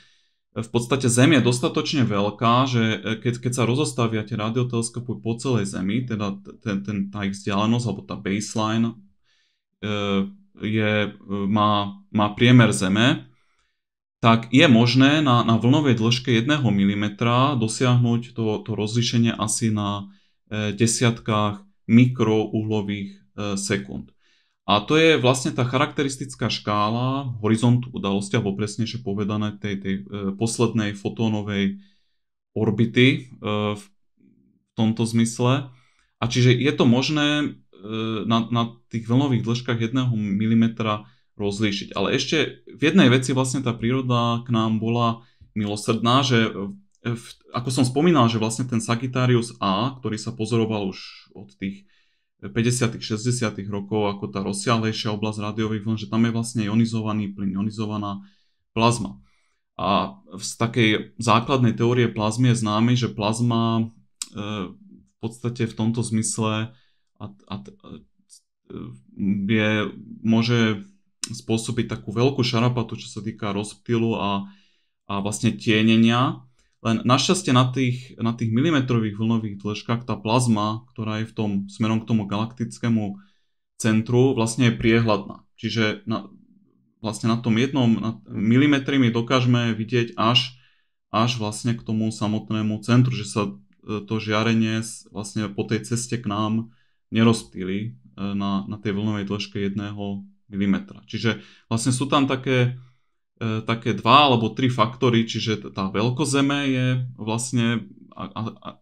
v podstate Zem je dostatočne veľká, že e, keď, keď sa rozostavia tie radioteleskopy po celej Zemi, teda ten, ten, tá ich vzdialenosť alebo tá baseline e, je, e, má, má priemer Zeme, tak je možné na, na vlnovej dĺžke 1 mm dosiahnuť to, to rozlíšenie asi na desiatkách mikrouhlových sekúnd. A to je vlastne tá charakteristická škála horizontu udalosti, alebo presnejšie povedané tej, tej e, poslednej fotónovej orbity e, v tomto zmysle. A čiže je to možné e, na, na tých vlnových dĺžkach 1 mm rozlíšiť. Ale ešte v jednej veci vlastne tá príroda k nám bola milosrdná, že v, e, ako som spomínal, že vlastne ten Sagittarius A, ktorý sa pozoroval už od tých 50 60 rokov ako tá rozsiahlejšia oblasť rádiových vln, že tam je vlastne ionizovaný plyn, ionizovaná plazma. A z takej základnej teórie plazmy je známy, že plazma e, v podstate v tomto zmysle a, a, e, je, môže spôsobiť takú veľkú šarapatu, čo sa týka rozptýlu a, a vlastne tienenia, len našťastie na tých, na tých milimetrových vlnových dĺžkach tá plazma, ktorá je v tom smerom k tomu galaktickému centru, vlastne je priehľadná. Čiže na, vlastne na tom jednom na milimetri my dokážeme vidieť až, až vlastne k tomu samotnému centru, že sa e, to žiarenie vlastne po tej ceste k nám nerozptýli e, na, na tej vlnovej dĺžke jedného milimetra. Čiže vlastne sú tam také E, také dva alebo tri faktory, čiže tá veľkozeme je vlastne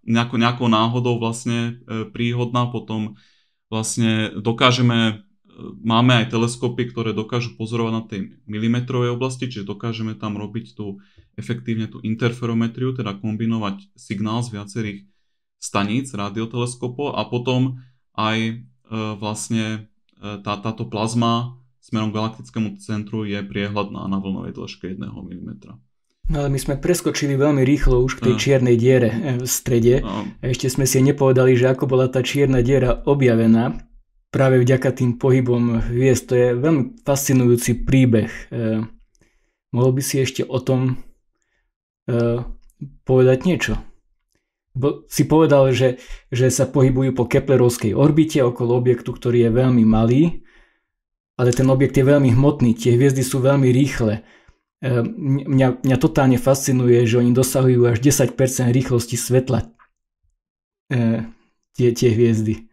nejako, nejakou náhodou vlastne e, príhodná, potom vlastne dokážeme, e, máme aj teleskopy, ktoré dokážu pozorovať na tej milimetrovej oblasti, čiže dokážeme tam robiť tú efektívne tú interferometriu, teda kombinovať signál z viacerých staníc radioteleskopov a potom aj vlastne tá, táto plazma smerom galaktickému centru je priehľadná na vlnovej dĺžke 1 mm. No ale my sme preskočili veľmi rýchlo už k tej čiernej diere e, v strede. A ešte sme si nepovedali, že ako bola tá čierna diera objavená práve vďaka tým pohybom hviezd. To je veľmi fascinujúci príbeh. E, mohol by si ešte o tom e, povedať niečo? Bo si povedal, že, že sa pohybujú po Keplerovskej orbite okolo objektu, ktorý je veľmi malý ale ten objekt je veľmi hmotný, tie hviezdy sú veľmi rýchle. Ehm, mňa, mňa totálne fascinuje, že oni dosahujú až 10% rýchlosti svetla e, tie, tie hviezdy.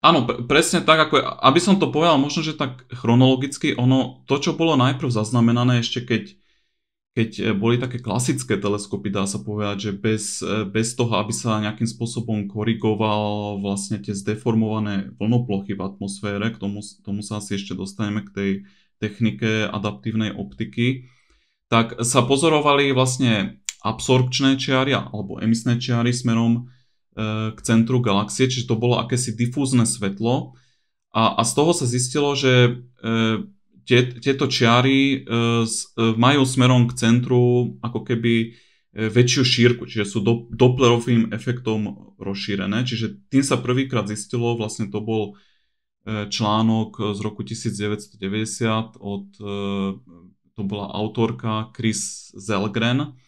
Áno, presne tak, ako je, aby som to povedal, možno, že tak chronologicky, ono, to, čo bolo najprv zaznamenané ešte keď keď e, boli také klasické teleskopy, dá sa povedať, že bez, e, bez toho, aby sa nejakým spôsobom korigoval vlastne tie zdeformované vlnoplochy v atmosfére, k tomu, tomu sa asi ešte dostaneme k tej technike adaptívnej optiky, tak sa pozorovali vlastne absorpčné čiary alebo emisné čiary smerom e, k centru galaxie, čiže to bolo akési difúzne svetlo a, a z toho sa zistilo, že tieto čiary e, e, majú smerom k centru ako keby e, väčšiu šírku, čiže sú do, efektom rozšírené. Čiže tým sa prvýkrát zistilo, vlastne to bol článok z roku 1990 od, to bola autorka Chris Zelgren,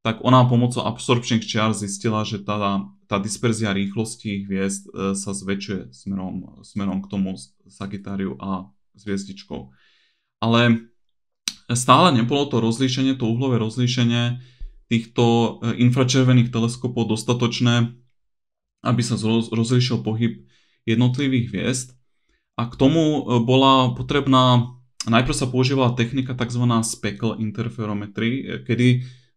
tak ona pomocou absorpčných čiar zistila, že tá, tá disperzia rýchlosti hviezd sa zväčšuje smerom, smerom k tomu Sagitáriu a zviezdičkou ale stále nebolo to rozlíšenie, to uhlové rozlíšenie týchto e, infračervených teleskopov dostatočné, aby sa rozlíšil pohyb jednotlivých hviezd. A k tomu e, bola potrebná, najprv sa používala technika tzv. speckle interferometry, e, kedy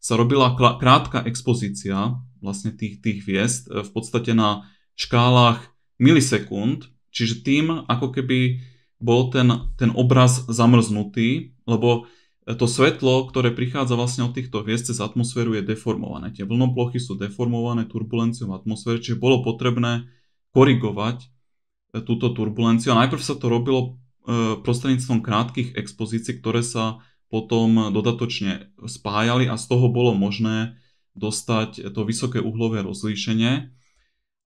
sa robila krátka expozícia vlastne tých, tých hviezd v podstate na škálach milisekúnd, čiže tým ako keby bol ten, ten obraz zamrznutý, lebo to svetlo, ktoré prichádza vlastne od týchto hviezd cez atmosféru je deformované. Tie vlnoplochy sú deformované turbulenciou atmosféry, čiže bolo potrebné korigovať e, túto turbulenciu. A najprv sa to robilo e, prostredníctvom krátkých expozícií, ktoré sa potom dodatočne spájali a z toho bolo možné dostať to vysoké uhlové rozlíšenie.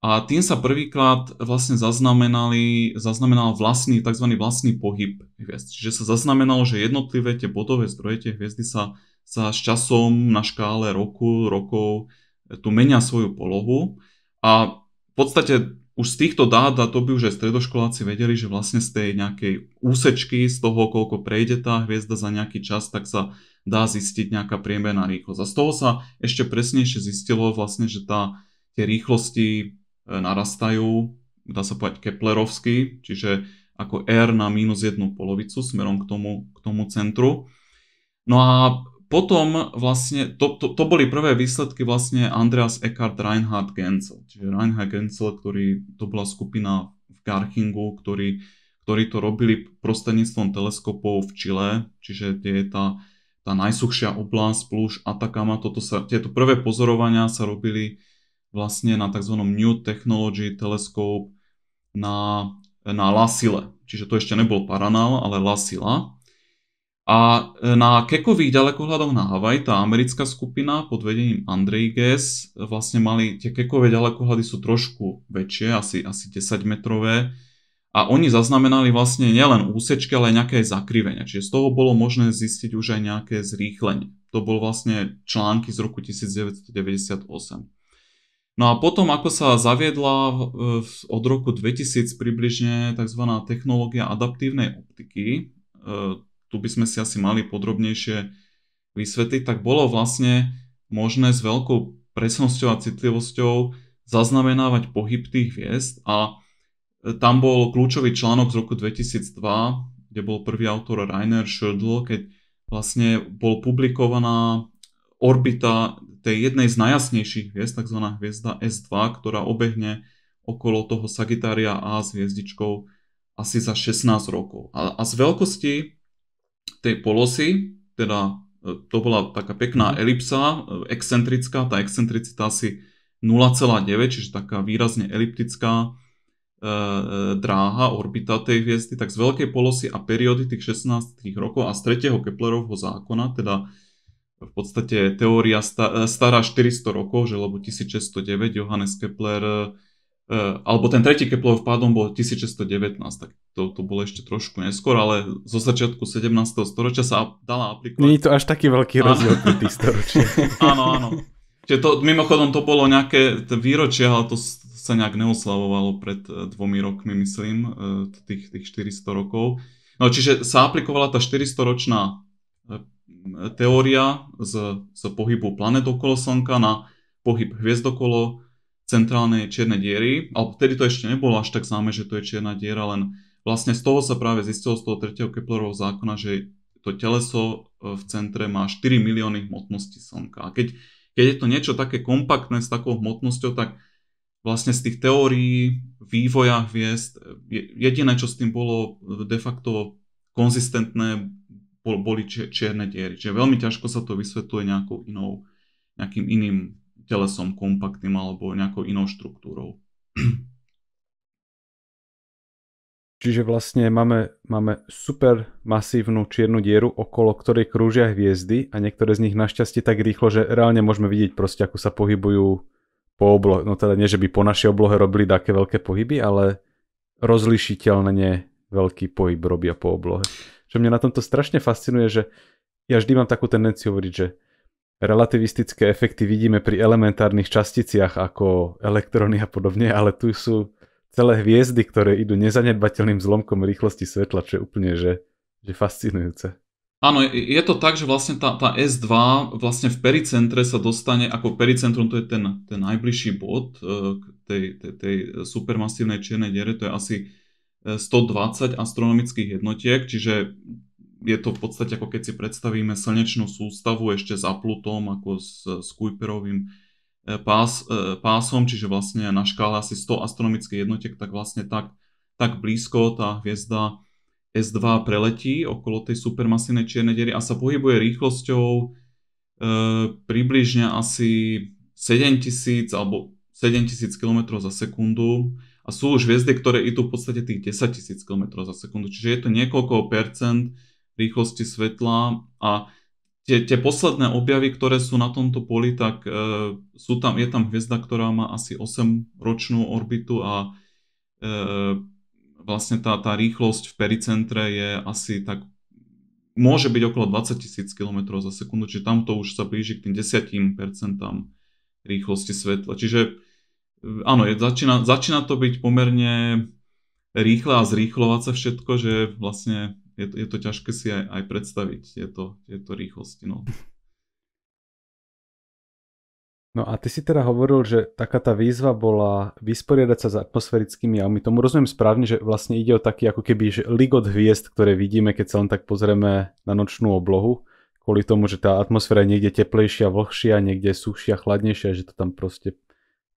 A tým sa prvýkrát vlastne zaznamenali, zaznamenal vlastný, tzv. vlastný pohyb hviezd. Čiže sa zaznamenalo, že jednotlivé tie bodové zdroje tie hviezdy sa, sa s časom na škále roku, rokov e, tu menia svoju polohu. A v podstate už z týchto dát, a to by už aj stredoškoláci vedeli, že vlastne z tej nejakej úsečky, z toho, koľko prejde tá hviezda za nejaký čas, tak sa dá zistiť nejaká priemerná rýchlosť. A z toho sa ešte presnejšie zistilo vlastne, že tá, tie rýchlosti E, narastajú, dá sa povedať keplerovsky, čiže ako R na minus jednu polovicu smerom k tomu, k tomu centru. No a potom vlastne, to, to, to boli prvé výsledky vlastne Andreas Eckhart Reinhard Genzel. Čiže Reinhard Genzel, ktorý, to bola skupina v Garchingu, ktorí, ktorí to robili prostredníctvom teleskopov v Čile, čiže je tá, tá najsuchšia oblasť, plus Atakama, toto sa, tieto prvé pozorovania sa robili vlastne na tzv. New Technology Telescope na, na Lasile. Čiže to ešte nebol Paranal, ale Lasila. A e, na Kekových ďalekohľadoch na Havaj tá americká skupina pod vedením Andrej Gess vlastne mali, tie Kekové ďalekohľady sú trošku väčšie, asi, asi 10 metrové, a oni zaznamenali vlastne nielen úsečky, ale aj nejaké zakrivenia. Čiže z toho bolo možné zistiť už aj nejaké zrýchlenie. To bol vlastne články z roku 1998. No a potom, ako sa zaviedla od roku 2000 približne tzv. technológia adaptívnej optiky, e, tu by sme si asi mali podrobnejšie vysvetliť, tak bolo vlastne možné s veľkou presnosťou a citlivosťou zaznamenávať pohyb tých hviezd a e, tam bol kľúčový článok z roku 2002, kde bol prvý autor Rainer Schödel, keď vlastne bol publikovaná orbita tej jednej z najjasnejších hviezd, tzv. hviezda S2, ktorá obehne okolo toho Sagitária A s hviezdičkou asi za 16 rokov. A, a z veľkosti tej polosy, teda e, to bola taká pekná mhm. elipsa, e, excentrická, tá excentricita asi 0,9, čiže taká výrazne eliptická e, e, dráha, orbita tej hviezdy, tak z veľkej polosy a periody tých 16 rokov a z tretieho Keplerovho zákona, teda v podstate teória e, stará 400 rokov, že lebo 1609 Johannes Kepler, e, e, alebo ten tretí Keplerov pádom bol 1619, tak to, to bolo ešte trošku neskôr, ale zo začiatku 17. storočia sa dala aplikovať. Nie je to až taký veľký rozdiel pri tých storočiach. áno, áno. Čiže to, mimochodom to bolo nejaké výročie, ale to sa nejak neoslavovalo pred dvomi rokmi, myslím, tých, tých 400 rokov. No čiže sa aplikovala tá 400 ročná teória z, z pohybu planet okolo Slnka na pohyb hviezd okolo centrálnej čiernej diery, ale vtedy to ešte nebolo až tak známe, že to je čierna diera, len vlastne z toho sa práve zistilo z toho 3. Keplerovho zákona, že to teleso e, v centre má 4 milióny hmotnosti Slnka. A keď, keď je to niečo také kompaktné s takou hmotnosťou, tak vlastne z tých teórií vývoja hviezd, jediné, čo s tým bolo de facto konzistentné, boli čierne diery. Čiže veľmi ťažko sa to vysvetľuje nejakou inou, nejakým iným telesom kompaktným alebo nejakou inou štruktúrou. Čiže vlastne máme, máme super masívnu čiernu dieru, okolo ktorej krúžia hviezdy a niektoré z nich našťastie tak rýchlo, že reálne môžeme vidieť proste, ako sa pohybujú po oblohe. No teda nie, že by po našej oblohe robili také veľké pohyby, ale rozlišiteľne veľký pohyb robia po oblohe. Čo mňa na tomto strašne fascinuje, že ja vždy mám takú tendenciu hovoriť, že relativistické efekty vidíme pri elementárnych časticiach ako elektróny a podobne, ale tu sú celé hviezdy, ktoré idú nezanedbateľným zlomkom rýchlosti svetla, čo je úplne že, že fascinujúce. Áno, je to tak, že vlastne tá, tá S2 vlastne v pericentre sa dostane, ako pericentrum to je ten, ten najbližší bod eh, k tej, tej, tej supermasívnej čiernej diere, to je asi 120 e, astronomických jednotiek, čiže je to v podstate ako keď si predstavíme slnečnú sústavu ešte za plutom ako s, s Kuiperovým e, pás, e, pásom, čiže vlastne na škále asi 100 astronomických jednotiek, tak vlastne tak, tak blízko tá hviezda S2 preletí okolo tej supermasívnej čiernej diery a sa pohybuje rýchlosťou e, približne asi 7000 alebo 7000 km za sekundu a sú už hviezdy, ktoré idú v podstate tých 10 000 km za sekundu, čiže je to niekoľko percent rýchlosti svetla a tie, tie posledné objavy, ktoré sú na tomto poli, tak e, sú tam, je tam hviezda, ktorá má asi 8-ročnú orbitu a e, vlastne tá, tá rýchlosť v pericentre je asi tak môže byť okolo 20 000 km za sekundu, čiže tamto už sa blíži k tým 10% rýchlosti svetla. Čiže áno, je, začína, začína to byť pomerne rýchle a zrýchlovať sa všetko, že vlastne je to, je to ťažké si aj, aj predstaviť tieto, tieto rýchlosti. No. No a ty si teda hovoril, že taká tá výzva bola vysporiadať sa s atmosférickými my Tomu rozumiem správne, že vlastne ide o taký ako keby že ligot hviezd, ktoré vidíme, keď sa len tak pozrieme na nočnú oblohu. Kvôli tomu, že tá atmosféra je niekde teplejšia, vlhšia, niekde suchšia, chladnejšia, že to tam proste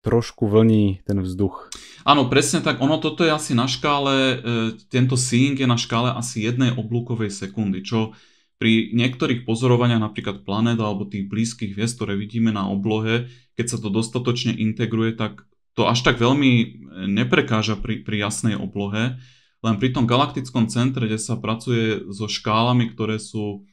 trošku vlní ten vzduch. Áno, presne tak. Ono toto je asi na škále, e, tento seeing je na škále asi jednej oblúkovej sekundy, čo pri niektorých pozorovaniach napríklad planet alebo tých blízkych hviezd, ktoré vidíme na oblohe, keď sa to dostatočne integruje, tak to až tak veľmi e, neprekáža pri, pri jasnej oblohe. Len pri tom galaktickom centre, kde sa pracuje so škálami, ktoré sú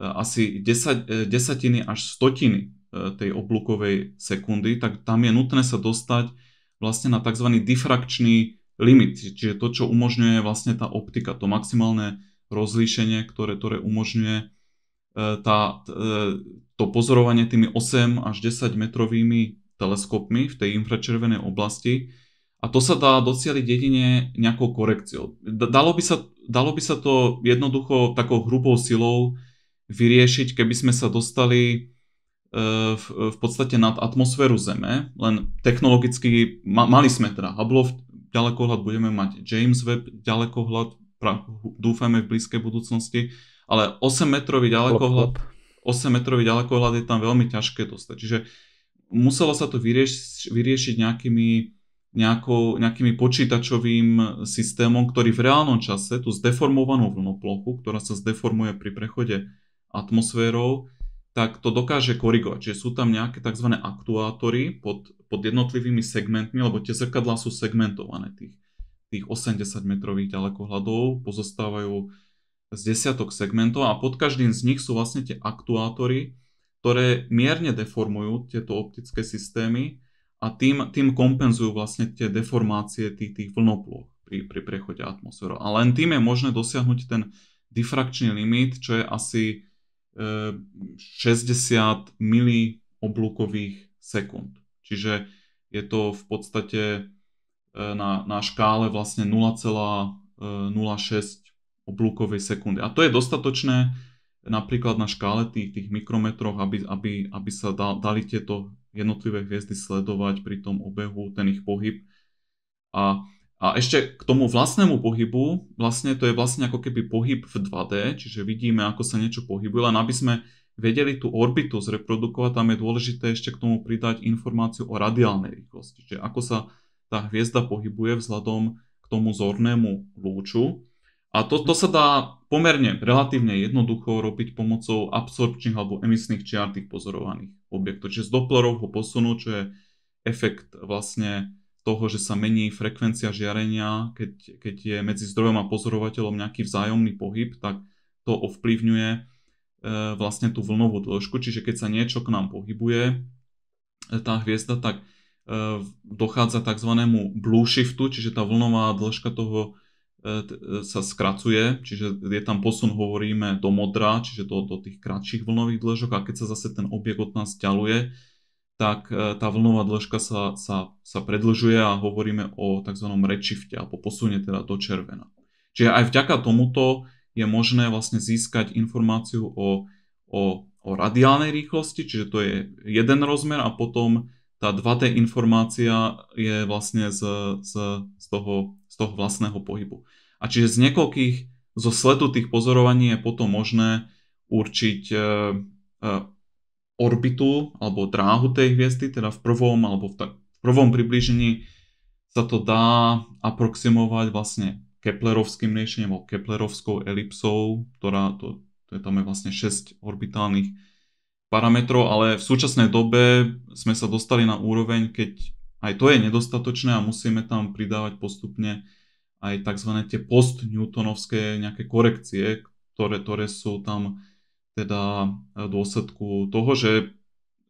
e, asi e, desatiny až stotiny tej oblukovej sekundy, tak tam je nutné sa dostať vlastne na tzv. difrakčný limit, čiže to, čo umožňuje vlastne tá optika, to maximálne rozlíšenie, ktoré, ktoré umožňuje e, tá, e, to pozorovanie tými 8 až 10 metrovými teleskopmi v tej infračervenej oblasti. A to sa dá docieliť jedine nejakou korekciou. Dalo by, sa, dalo by sa to jednoducho takou hrubou silou vyriešiť, keby sme sa dostali E, v, v podstate nad atmosféru Zeme, len technologicky ma, mali sme teda Hubble ďalekohľad, budeme mať James Webb ďalekohľad, pra, dúfame v blízkej budúcnosti, ale 8-metrový ďalekohľad, 8-metrový ďalekohľad je tam veľmi ťažké dostať. Čiže muselo sa to vyrieš, vyriešiť nejakými, nejakou, nejakými počítačovým systémom, ktorý v reálnom čase tú zdeformovanú vlnoplochu, ktorá sa zdeformuje pri prechode atmosférou, tak to dokáže korigovať. Čiže sú tam nejaké tzv. aktuátory pod, pod jednotlivými segmentmi, lebo tie zrkadlá sú segmentované. Tých, tých 80 metrových ďalekohľadov pozostávajú z desiatok segmentov a pod každým z nich sú vlastne tie aktuátory, ktoré mierne deformujú tieto optické systémy a tým, tým kompenzujú vlastne tie deformácie tých, tých vlnoploch pri, pri prechode atmosféru. A len tým je možné dosiahnuť ten difrakčný limit, čo je asi 60 eh, milioblúkových sekúnd. Čiže je to v podstate eh, na, na škále vlastne 0,06 eh, oblúkovej sekundy. A to je dostatočné napríklad na škále tých, tých mikrometroch, aby, aby, aby sa da, dali tieto jednotlivé hviezdy sledovať pri tom obehu, ten ich pohyb. A a ešte k tomu vlastnému pohybu, vlastne to je vlastne ako keby pohyb v 2D, čiže vidíme, ako sa niečo pohybuje, len aby sme vedeli tú orbitu zreprodukovať, tam je dôležité ešte k tomu pridať informáciu o radiálnej rýchlosti, čiže ako sa tá hviezda pohybuje vzhľadom k tomu zornému lúču. A to, to sa dá pomerne relatívne jednoducho robiť pomocou absorpčných alebo emisných čiar tých pozorovaných objektov. Čiže z Dopplerovho posunu, čo je efekt vlastne toho, že sa mení frekvencia žiarenia, keď, keď je medzi zdrojom a pozorovateľom nejaký vzájomný pohyb, tak to ovplyvňuje e, vlastne tú vlnovú dĺžku, čiže keď sa niečo k nám pohybuje, e, tá hviezda, tak e, dochádza tzv. blue shiftu, čiže tá vlnová dĺžka toho e, t, e, sa skracuje, čiže je tam posun, hovoríme, do modra, čiže do, do tých kratších vlnových dĺžok a keď sa zase ten objekt od nás ťaluje, tak e, tá vlnová dĺžka sa, sa, sa predlžuje a hovoríme o tzv. redshifte alebo posune teda do červena. Čiže aj vďaka tomuto je možné vlastne získať informáciu o, o, o radiálnej rýchlosti, čiže to je jeden rozmer a potom tá 2D informácia je vlastne z, z, z, toho, z toho vlastného pohybu. A čiže z niekoľkých, zo sledu tých pozorovaní je potom možné určiť e, e, orbitu alebo dráhu tej hviezdy, teda v prvom alebo v, t- v prvom približení sa to dá aproximovať vlastne Keplerovským riešením alebo Keplerovskou elipsou, ktorá to, to je tam je vlastne 6 orbitálnych parametrov, ale v súčasnej dobe sme sa dostali na úroveň, keď aj to je nedostatočné a musíme tam pridávať postupne aj tzv. tie post-newtonovské nejaké korekcie, ktoré, ktoré sú tam teda e, dôsledku toho, že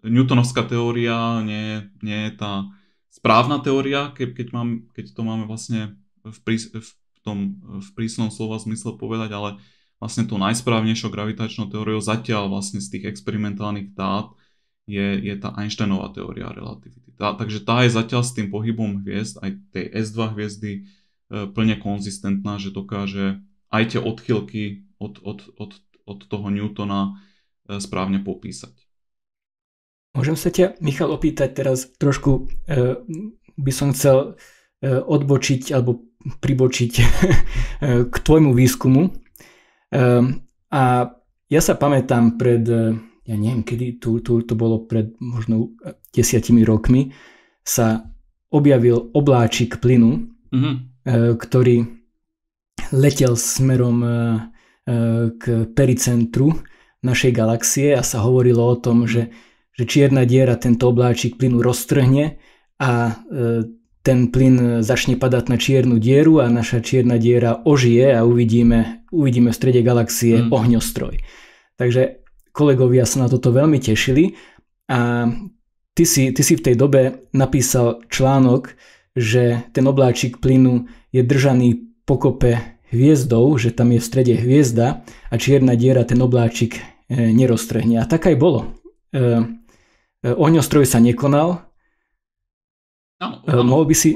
Newtonovská teória nie, nie je tá správna teória, ke, keď, mám, keď to máme vlastne v, prís, v, tom, v prísnom slova zmysle povedať, ale vlastne to najsprávnejšou gravitačnou teóriou zatiaľ vlastne z tých experimentálnych dát je, je tá Einsteinová teória relativity. Tá, takže tá je zatiaľ s tým pohybom hviezd, aj tej S2 hviezdy, e, plne konzistentná, že dokáže aj tie odchylky od, od, od od toho Newtona e, správne popísať. Môžem sa ťa, Michal, opýtať teraz trošku, e, by som chcel e, odbočiť alebo pribočiť e, k tvojmu výskumu. E, a ja sa pamätám pred, e, ja neviem kedy, tu, tu, to bolo pred možno desiatimi rokmi, sa objavil obláčik plynu, mm-hmm. ktorý letel smerom k pericentru našej galaxie a sa hovorilo o tom, že, že čierna diera tento obláčik plynu roztrhne a e, ten plyn začne padať na čiernu dieru a naša čierna diera ožije a uvidíme, uvidíme v strede galaxie mm. ohňostroj. Takže kolegovia sa na toto veľmi tešili a ty si, ty si v tej dobe napísal článok, že ten obláčik plynu je držaný pokope hviezdou, že tam je v strede hviezda a čierna diera ten obláčik e, neroztrhne. A tak aj bolo. E, e, ohňostroj sa nekonal. Áno, áno. Mohol by si...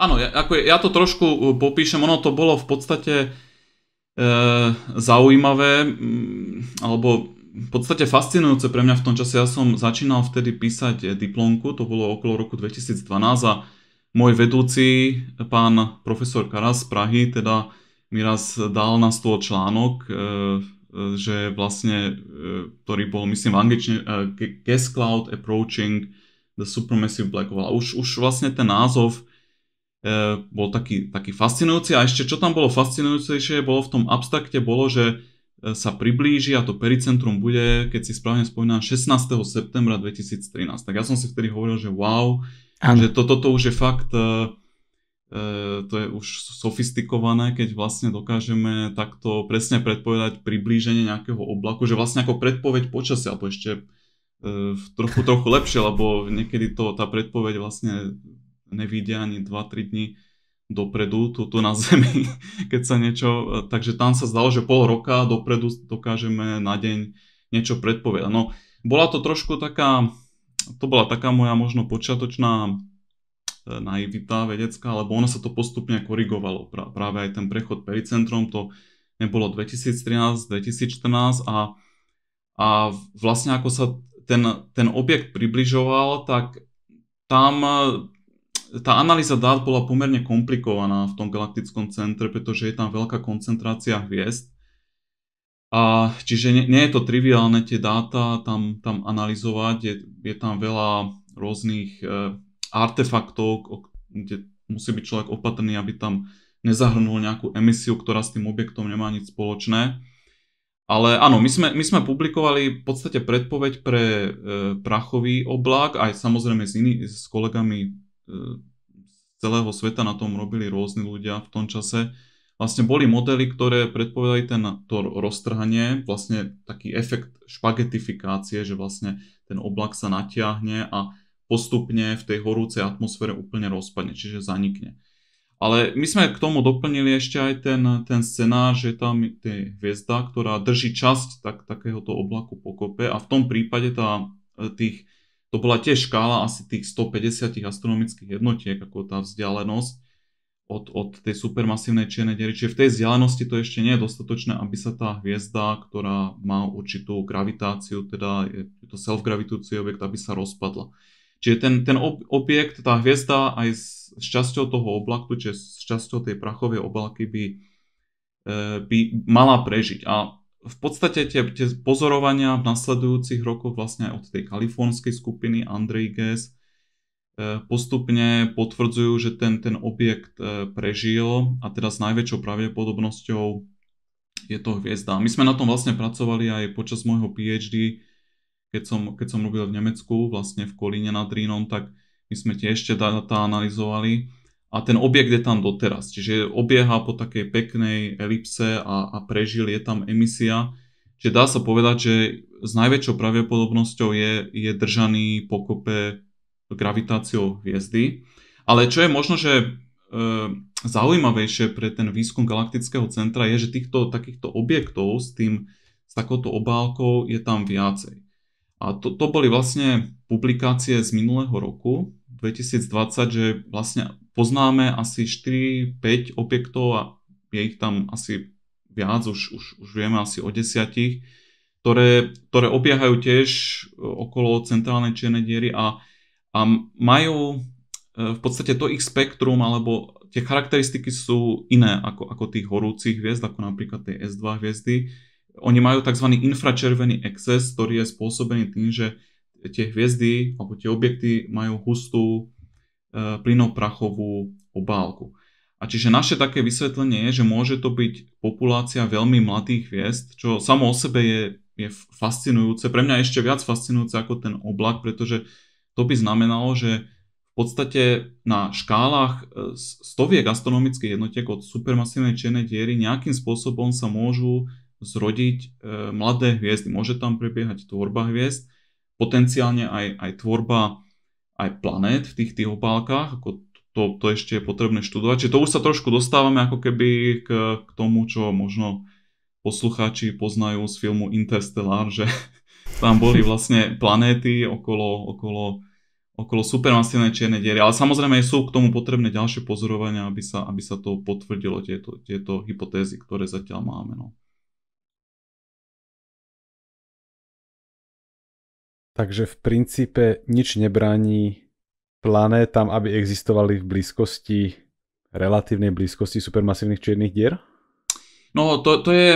Áno, ja, ako ja to trošku popíšem, ono to bolo v podstate e, zaujímavé, alebo v podstate fascinujúce pre mňa v tom čase. Ja som začínal vtedy písať diplomku, to bolo okolo roku 2012 a môj vedúci, pán profesor Karas z Prahy, teda mi raz dal na stôl článok, e, e, že vlastne, e, ktorý bol, myslím, v angličtine Guest Cloud Approaching the Supermassive Black Hole. Už, už vlastne ten názov bol taký, taký fascinujúci a ešte čo tam bolo fascinujúcejšie, bolo v tom abstrakte, bolo, že sa priblíži a to pericentrum bude, keď si správne spomínam, 16. septembra 2013. Tak ja som si vtedy hovoril, že wow, Ano. Že toto to, to už je fakt, e, e, to je už sofistikované, keď vlastne dokážeme takto presne predpovedať priblíženie nejakého oblaku, že vlastne ako predpoveď počasia, alebo ešte e, trochu, trochu lepšie, lebo niekedy to, tá predpoveď vlastne nevidia ani 2-3 dní dopredu, tu, tu na Zemi, keď sa niečo... E, takže tam sa zdalo, že pol roka dopredu dokážeme na deň niečo predpovedať. No, bola to trošku taká to bola taká moja možno počiatočná e, naivita vedecká, lebo ono sa to postupne korigovalo. Práve aj ten prechod pericentrom, to nebolo 2013, 2014 a, a vlastne ako sa ten, ten objekt približoval, tak tam e, tá analýza dát bola pomerne komplikovaná v tom galaktickom centre, pretože je tam veľká koncentrácia hviezd a čiže nie, nie je to triviálne tie dáta tam, tam analyzovať, je, je tam veľa rôznych e, artefaktov, kde musí byť človek opatrný, aby tam nezahrnul nejakú emisiu, ktorá s tým objektom nemá nič spoločné. Ale áno, my sme, my sme publikovali v podstate predpoveď pre e, prachový oblak, aj samozrejme s, iný, s kolegami e, z celého sveta na tom robili rôzni ľudia v tom čase, vlastne boli modely, ktoré predpovedali ten, to roztrhanie, vlastne taký efekt špagetifikácie, že vlastne ten oblak sa natiahne a postupne v tej horúcej atmosfére úplne rozpadne, čiže zanikne. Ale my sme k tomu doplnili ešte aj ten, ten scenár, že tam je hviezda, ktorá drží časť tak, takéhoto oblaku pokope a v tom prípade tá, e, tých, to bola tiež škála asi tých 150 astronomických jednotiek, ako tá vzdialenosť, od, od tej supermasívnej čiernej diery. Čiže v tej vzdialenosti to ešte nie je dostatočné, aby sa tá hviezda, ktorá má určitú gravitáciu, teda je to self-gravitujúci objekt, aby sa rozpadla. Čiže ten, ten objekt, tá hviezda aj s, s časťou toho oblaku, čiže s časťou tej prachovej oblaky by, e, by mala prežiť. A v podstate tie, tie pozorovania v nasledujúcich rokoch vlastne aj od tej kalifornskej skupiny Andrej Gess, E, postupne potvrdzujú, že ten, ten objekt e, prežil a teda s najväčšou pravdepodobnosťou je to hviezda. My sme na tom vlastne pracovali aj počas môjho PhD, keď som, keď som robil v Nemecku, vlastne v Kolíne nad Rínom, tak my sme tie ešte data analyzovali a ten objekt je tam doteraz. Čiže obieha po takej peknej elipse a, a prežil, je tam emisia. Čiže dá sa povedať, že s najväčšou pravdepodobnosťou je, je držaný pokope gravitáciou hviezdy. Ale čo je možno, že e, zaujímavejšie pre ten výskum galaktického centra je, že týchto takýchto objektov s tým, s takouto obálkou je tam viacej. A to, to boli vlastne publikácie z minulého roku, 2020, že vlastne poznáme asi 4-5 objektov a je ich tam asi viac, už, už, už vieme asi o desiatich, ktoré, ktoré obiehajú tiež e, okolo centrálnej čiernej diery a a majú e, v podstate to ich spektrum alebo tie charakteristiky sú iné ako, ako tých horúcich hviezd, ako napríklad tie S2 hviezdy. Oni majú tzv. infračervený exces, ktorý je spôsobený tým, že tie hviezdy alebo tie objekty majú hustú e, plynoprachovú obálku. A čiže naše také vysvetlenie je, že môže to byť populácia veľmi mladých hviezd, čo samo o sebe je, je fascinujúce. Pre mňa ešte viac fascinujúce ako ten oblak, pretože uh, to by znamenalo, že v podstate na škálach e, stoviek astronomických jednotiek od supermasívnej čiernej diery nejakým spôsobom sa môžu zrodiť e, mladé hviezdy. Môže tam prebiehať tvorba hviezd, potenciálne aj, aj tvorba aj planét v tých, tých opálkach, ako to, to ešte je potrebné študovať. Čiže to už sa trošku dostávame ako keby k, k tomu, čo možno poslucháči poznajú z filmu Interstellar, že tam boli vlastne planéty okolo, okolo, okolo supermasívnej čiernej diery. Ale samozrejme sú k tomu potrebné ďalšie pozorovania, aby sa, aby sa to potvrdilo, tieto, tieto hypotézy, ktoré zatiaľ máme. No. Takže v princípe nič nebráni planétam, aby existovali v blízkosti, relatívnej blízkosti supermasívnych čiernych dier? No to, to, je,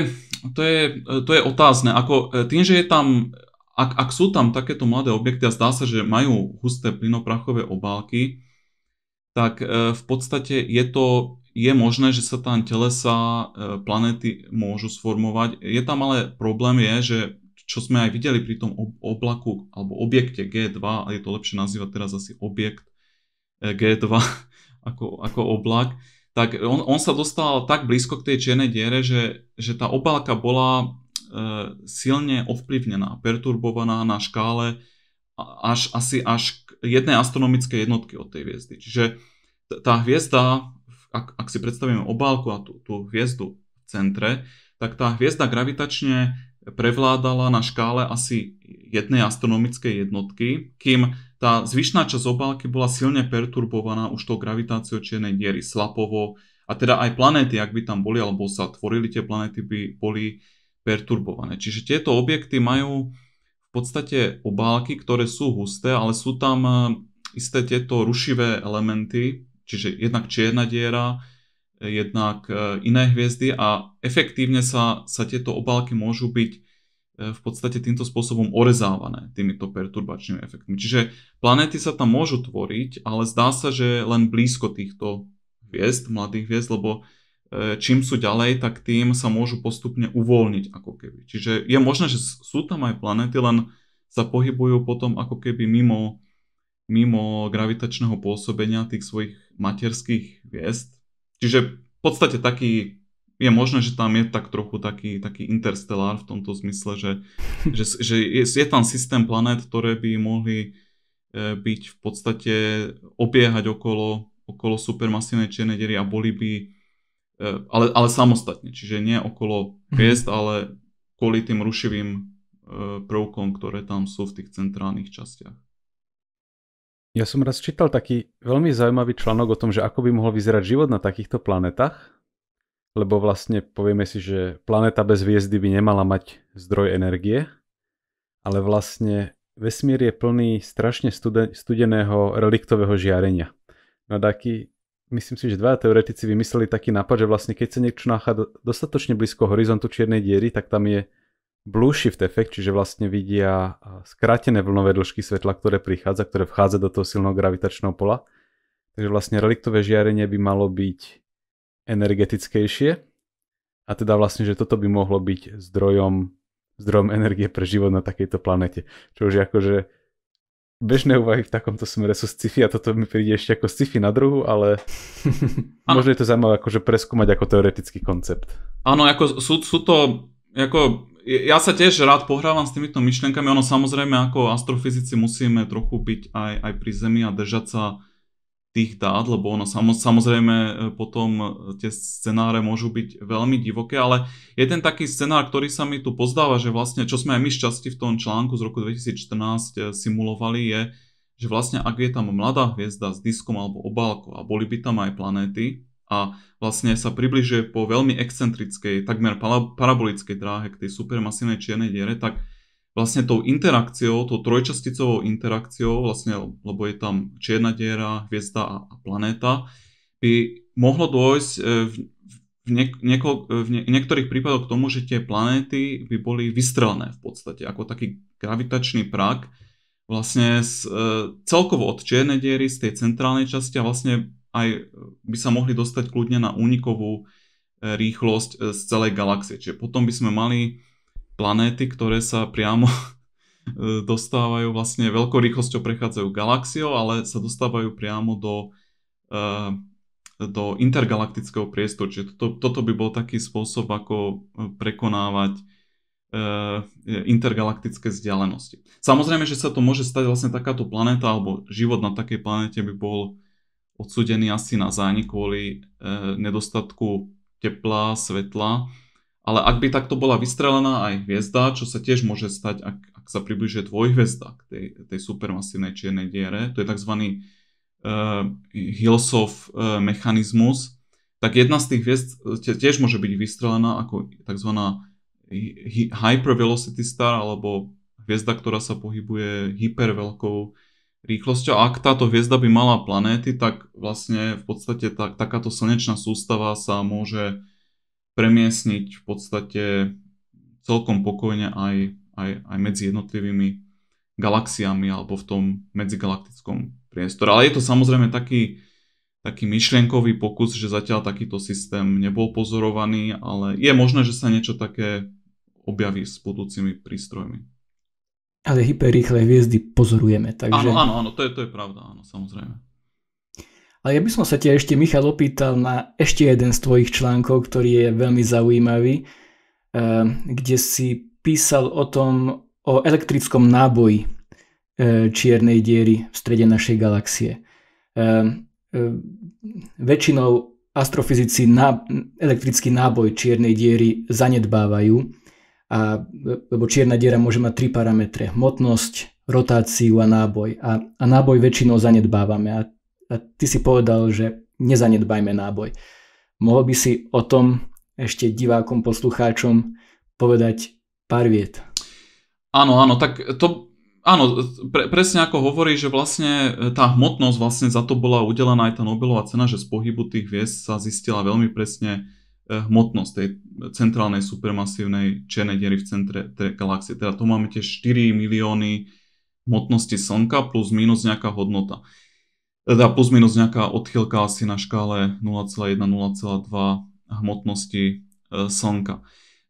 to, je, to je otázne. Ako, e, tým, že je tam ak, ak sú tam takéto mladé objekty a zdá sa, že majú husté plynoprachové obálky, tak e, v podstate je to je možné, že sa tam telesa e, planéty môžu sformovať. Je tam ale problém je, že čo sme aj videli pri tom oblaku alebo objekte G2, a je to lepšie nazývať teraz asi objekt e, G2 ako, ako oblak, tak on, on sa dostal tak blízko k tej čiernej diere, že, že tá obálka bola E, silne ovplyvnená, perturbovaná na škále až, asi až k jednej astronomickej jednotky od tej hviezdy. Čiže tá hviezda, ak, ak si predstavíme obálku a tú, tú hviezdu v centre, tak tá hviezda gravitačne prevládala na škále asi jednej astronomickej jednotky, kým tá zvyšná časť obálky bola silne perturbovaná už tou gravitáciou čiernej diery, Slapovo, a teda aj planéty, ak by tam boli, alebo sa tvorili tie planéty, by boli perturbované. Čiže tieto objekty majú v podstate obálky, ktoré sú husté, ale sú tam e, isté tieto rušivé elementy, čiže jednak čierna diera, e, jednak e, iné hviezdy a efektívne sa, sa tieto obálky môžu byť v podstate týmto spôsobom orezávané týmito perturbačnými efektmi. Čiže planéty sa tam môžu tvoriť, ale zdá sa, že len blízko týchto hviezd, mladých hviezd, lebo E, čím sú ďalej, tak tým sa môžu postupne uvoľniť ako keby. Čiže je možné, že sú tam aj planety, len sa pohybujú potom ako keby mimo, mimo gravitačného pôsobenia tých svojich materských hviezd. Čiže v podstate taký, je možné, že tam je tak trochu taký, taký interstellár v tomto zmysle, že, že, že je, je tam systém planét, ktoré by mohli e, byť v podstate obiehať okolo, okolo supermasívnej čiernej diery a boli by Eh, ale, ale samostatne, čiže nie okolo mhm. hviezd, mm-hmm. ale kvôli tým rušivým eh, prvkom, ktoré tam sú v tých centrálnych častiach. Ja som raz čítal taký veľmi zaujímavý článok o tom, že ako by mohol vyzerať život na takýchto planetách, lebo vlastne povieme si, že planéta bez hviezdy by nemala mať zdroj energie, ale vlastne vesmír je plný strašne studeného reliktového žiarenia. No taký myslím si, že dva teoretici vymysleli taký nápad, že vlastne keď sa niečo nachádza dostatočne blízko horizontu čiernej diery, tak tam je blue shift efekt, čiže vlastne vidia skrátené vlnové dĺžky svetla, ktoré prichádza, ktoré vchádza do toho silného gravitačného pola. Takže vlastne reliktové žiarenie by malo byť energetickejšie a teda vlastne, že toto by mohlo byť zdrojom, zdrojom energie pre život na takejto planete. Čo už je akože bežné úvahy v takomto smere sú sci-fi a toto mi príde ešte ako sci-fi na druhu, ale možno je to zaujímavé akože preskúmať ako teoretický koncept. Áno, ako sú, sú to, ako, ja sa tiež rád pohrávam s týmito myšlienkami, ono samozrejme ako astrofyzici musíme trochu byť aj, aj pri Zemi a držať sa tých dát, lebo ono samozrejme e, potom e, tie scenáre môžu byť veľmi divoké, ale je ten taký scenár, ktorý sa mi tu pozdáva, že vlastne, čo sme aj my šťastí v tom článku z roku 2014 e, simulovali, je, že vlastne ak je tam mladá hviezda s diskom alebo obálkou a boli by tam aj planéty a vlastne sa približuje po veľmi excentrickej, takmer parabolickej dráhe k tej supermasívnej čiernej diere, tak vlastne tou interakciou, tou trojčasticovou interakciou, vlastne, lebo je tam čierna diera, hviezda a, a planéta, by mohlo dôjsť e, v, v, niek- nieko- e, v nie- niektorých prípadoch k tomu, že tie planéty by boli vystrelené v podstate, ako taký gravitačný prak, vlastne z, e, celkovo od čiernej diery, z tej centrálnej časti a vlastne aj by sa mohli dostať kľudne na únikovú e, rýchlosť z celej galaxie. Čiže potom by sme mali planéty, ktoré sa priamo e, dostávajú vlastne veľkou rýchlosťou prechádzajú galaxiou, ale sa dostávajú priamo do, e, do intergalaktického priestoru. Čiže toto, toto by bol taký spôsob, ako e, prekonávať intergalaktické vzdialenosti. Samozrejme, že sa to môže stať vlastne takáto planéta, alebo život na takej planéte by bol odsudený asi na zánik kvôli nedostatku tepla, svetla, ale ak by takto bola vystrelená aj hviezda, čo sa tiež môže stať, ak, ak sa približuje dvojhviezda k tej, tej supermasívnej čiernej diere, to je tzv. Uh, eh, Hillsov uh, eh, mechanizmus, tak jedna z tých hviezd eh, tiež môže byť vystrelená ako tzv. hypervelocity star alebo hviezda, ktorá sa pohybuje hyperveľkou rýchlosťou. ak táto hviezda by mala planéty, tak vlastne v podstate tak, takáto slnečná sústava sa môže premiesniť v podstate celkom pokojne aj, aj, aj medzi jednotlivými galaxiami alebo v tom medzigalaktickom priestore. Ale je to samozrejme taký, taký myšlienkový pokus, že zatiaľ takýto systém nebol pozorovaný, ale je možné, že sa niečo také objaví s budúcimi prístrojmi. Ale hyperrýchle hviezdy pozorujeme, takže... Áno, áno, áno, to je, to je pravda, áno, samozrejme. Ale ja by som sa ťa ešte, Michal, opýtal na ešte jeden z tvojich článkov, ktorý je veľmi zaujímavý, eh, kde si písal o tom, o elektrickom náboji eh, čiernej diery v strede našej galaxie. Eh, väčšinou astrofyzici elektrický náboj čiernej diery zanedbávajú, a, lebo čierna diera môže mať tri parametre. Hmotnosť, rotáciu a náboj. A, a náboj väčšinou zanedbávame. A a ty si povedal, že nezanedbajme náboj. Mohol by si o tom ešte divákom, poslucháčom povedať pár viet? Áno, áno, tak to, áno, pre, presne ako hovorí, že vlastne e, tá hmotnosť vlastne za to bola udelená aj tá Nobelová cena, že z pohybu tých hviezd sa zistila veľmi presne e, hmotnosť tej centrálnej supermasívnej čiernej diery v centre tej galaxie. Teda to máme tie 4 milióny hmotnosti Slnka plus minus nejaká hodnota teda plus minus nejaká odchylka asi na škále 0,1-0,2 hmotnosti e, Slnka.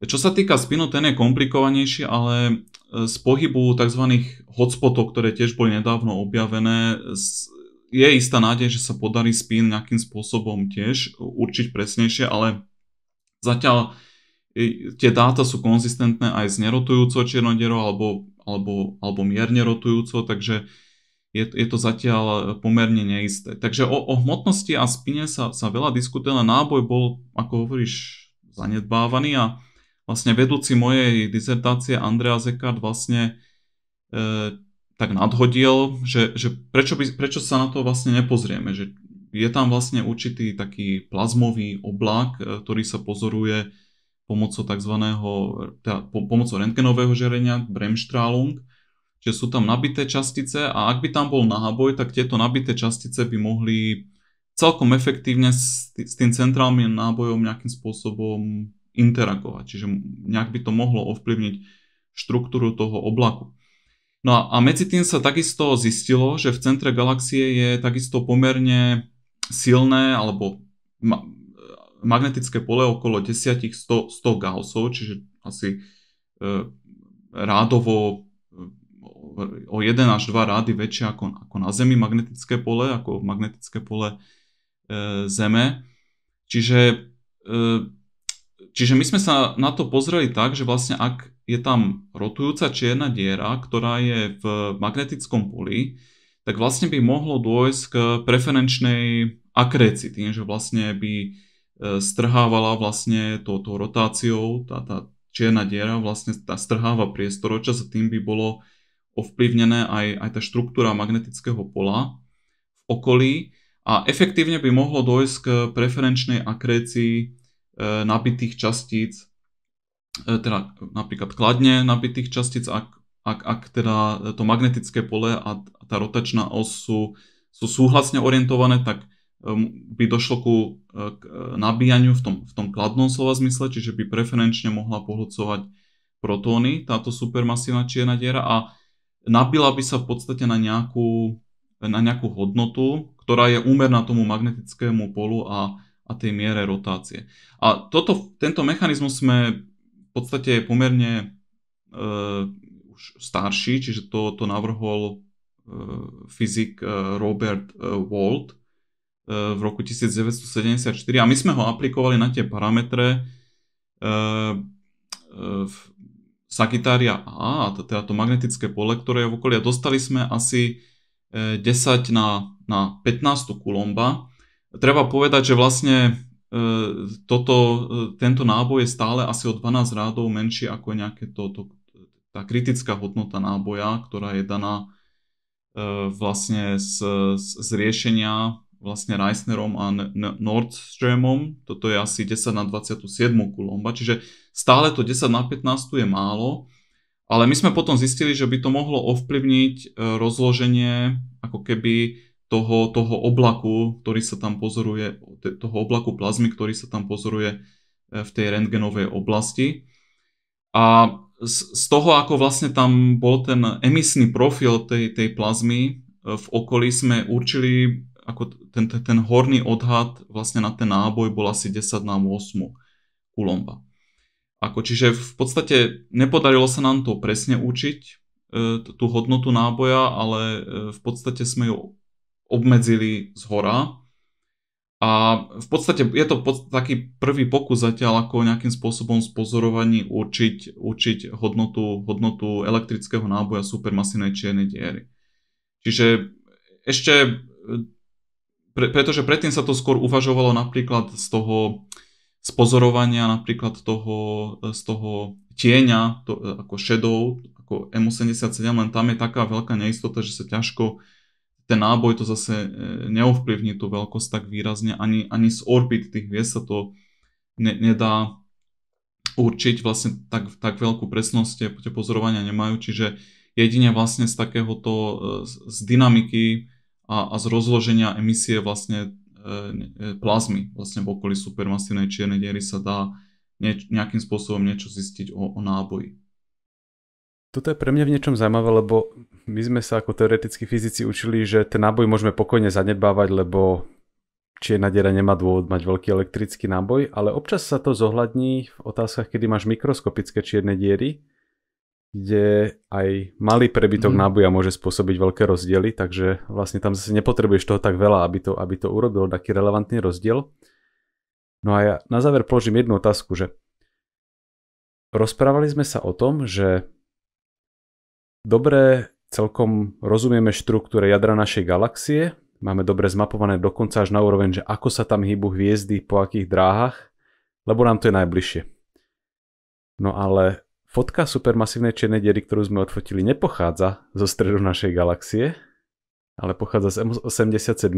Čo sa týka spinu, ten je komplikovanejší, ale e, z pohybu tzv. hotspotov, ktoré tiež boli nedávno objavené, je istá nádej, že sa podarí spin nejakým spôsobom tiež určiť presnejšie, ale zatiaľ e, tie dáta sú konzistentné aj s nerotujúcou čiernoderou alebo, alebo, alebo mierne rotujúcou, takže uh, je, je to zatiaľ e, pomerne neisté. Takže o, o hmotnosti a spine sa, sa veľa diskutuje, ale náboj bol, ako hovoríš, zanedbávaný a vlastne vedúci mojej dizertácie Andrea Zekard vlastne e, tak nadhodil, že, že prečo, by, prečo sa na to vlastne nepozrieme, že je tam vlastne určitý taký plazmový oblak, e, ktorý sa pozoruje pomocou tzv. Teda pomocou rentgenového žerenia, Bremstrahlung, že sú tam nabité častice a ak by tam bol náboj, tak tieto nabité častice by mohli celkom efektívne s, tým centrálnym nábojom nejakým spôsobom interagovať. Čiže nejak by to mohlo ovplyvniť štruktúru toho oblaku. No a, a medzi tým sa takisto zistilo, že v centre galaxie je takisto pomerne silné alebo ma- magnetické pole okolo 10 100, 100 gaussov, čiže asi e, rádovo o 1 až 2 rády väčšie ako, ako na Zemi magnetické pole, ako magnetické pole e, Zeme. Čiže, e, čiže my sme sa na to pozreli tak, že vlastne ak je tam rotujúca čierna diera, ktorá je v magnetickom poli, tak vlastne by mohlo dôjsť k preferenčnej akrécii, tým, že vlastne by e, strhávala vlastne touto to rotáciou, tá, tá čierna diera vlastne tá strháva priestor, čo tým by bolo ovplyvnené aj, aj tá štruktúra magnetického pola v okolí a efektívne by mohlo dojsť k preferenčnej akrécii e, nabitých častíc, e, teda napríklad kladne nabitých častíc, ak, ak, ak teda to magnetické pole a tá rotačná os sú, sú súhlasne orientované, tak e, by došlo ku e, k e, nabíjaniu v tom, v tom kladnom slova zmysle, čiže by preferenčne mohla pohľcovať protóny táto supermasívna čierna diera a napila by sa v podstate na nejakú, na nejakú hodnotu, ktorá je úmerná tomu magnetickému polu a, a tej miere rotácie. A toto, tento mechanizmus sme v podstate pomerne e, už starší, čiže to, to navrhol e, fyzik e, Robert e, Walt e, v roku 1974 a my sme ho aplikovali na tie parametre e, e v Sagitária A, teda to magnetické pole, ktoré je v okolí, dostali sme asi 10 e, na, na 15 kulomba. Treba povedať, že vlastne e, toto, e, tento náboj je stále asi o 12 rádov menší ako nejaké to, to, tá kritická hodnota náboja, ktorá je daná vlastne z, z, z riešenia vlastne Reisnerom a Nordströmom. Toto je asi 10 na 27 kulomba, čiže stále to 10 na 15 je málo, ale my sme potom zistili, že by to mohlo ovplyvniť e, rozloženie ako keby toho, toho oblaku, ktorý sa tam pozoruje, toho oblaku plazmy, ktorý sa tam pozoruje e, v tej rentgenovej oblasti. A z toho, ako vlastne tam bol ten emisný profil tej, tej plazmy, e, v okolí sme určili ako ten, ten horný odhad vlastne na ten náboj bol asi 10 na 8 kulomba. Ako, čiže v podstate nepodarilo sa nám to presne učiť, e, tú hodnotu náboja, ale e, v podstate sme ju obmedzili z hora. A v podstate je to pod, taký prvý pokus zatiaľ, ako nejakým spôsobom spozorovaní určiť, určiť hodnotu, hodnotu elektrického náboja supermasinej čiernej diery. Čiže ešte e, pre, pretože predtým sa to skôr uvažovalo napríklad z toho spozorovania napríklad toho, z toho tieňa, to, e, ako shadow, ako M77, len tam je taká veľká neistota, že sa ťažko ten náboj to zase e, neovplyvní tú veľkosť tak výrazne, ani, ani z orbit tých hviezd sa to ne, nedá určiť, vlastne tak, tak veľkú presnosť tie pozorovania nemajú, čiže jedine vlastne z takéhoto, e, z, z dynamiky a, a z rozloženia emisie vlastne e, e, plazmy vlastne v okolí supermasívnej čiernej diery sa dá nieč, nejakým spôsobom niečo zistiť o, o náboji. Toto je pre mňa v niečom zaujímavé, lebo my sme sa ako teoretickí fyzici učili, že ten náboj môžeme pokojne zanedbávať, lebo čierna diera nemá dôvod mať veľký elektrický náboj, ale občas sa to zohľadní v otázkach, kedy máš mikroskopické čierne diery, kde aj malý prebytok mm. náboja môže spôsobiť veľké rozdiely, takže vlastne tam zase nepotrebuješ toho tak veľa, aby to, aby to urobilo taký relevantný rozdiel. No a ja na záver položím jednu otázku, že rozprávali sme sa o tom, že dobre celkom rozumieme štruktúre jadra našej galaxie, máme dobre zmapované dokonca až na úroveň, že ako sa tam hýbu hviezdy, po akých dráhach, lebo nám to je najbližšie. No ale Fotka supermasívnej čiernej diery, ktorú sme odfotili, nepochádza zo stredu našej galaxie, ale pochádza z 87,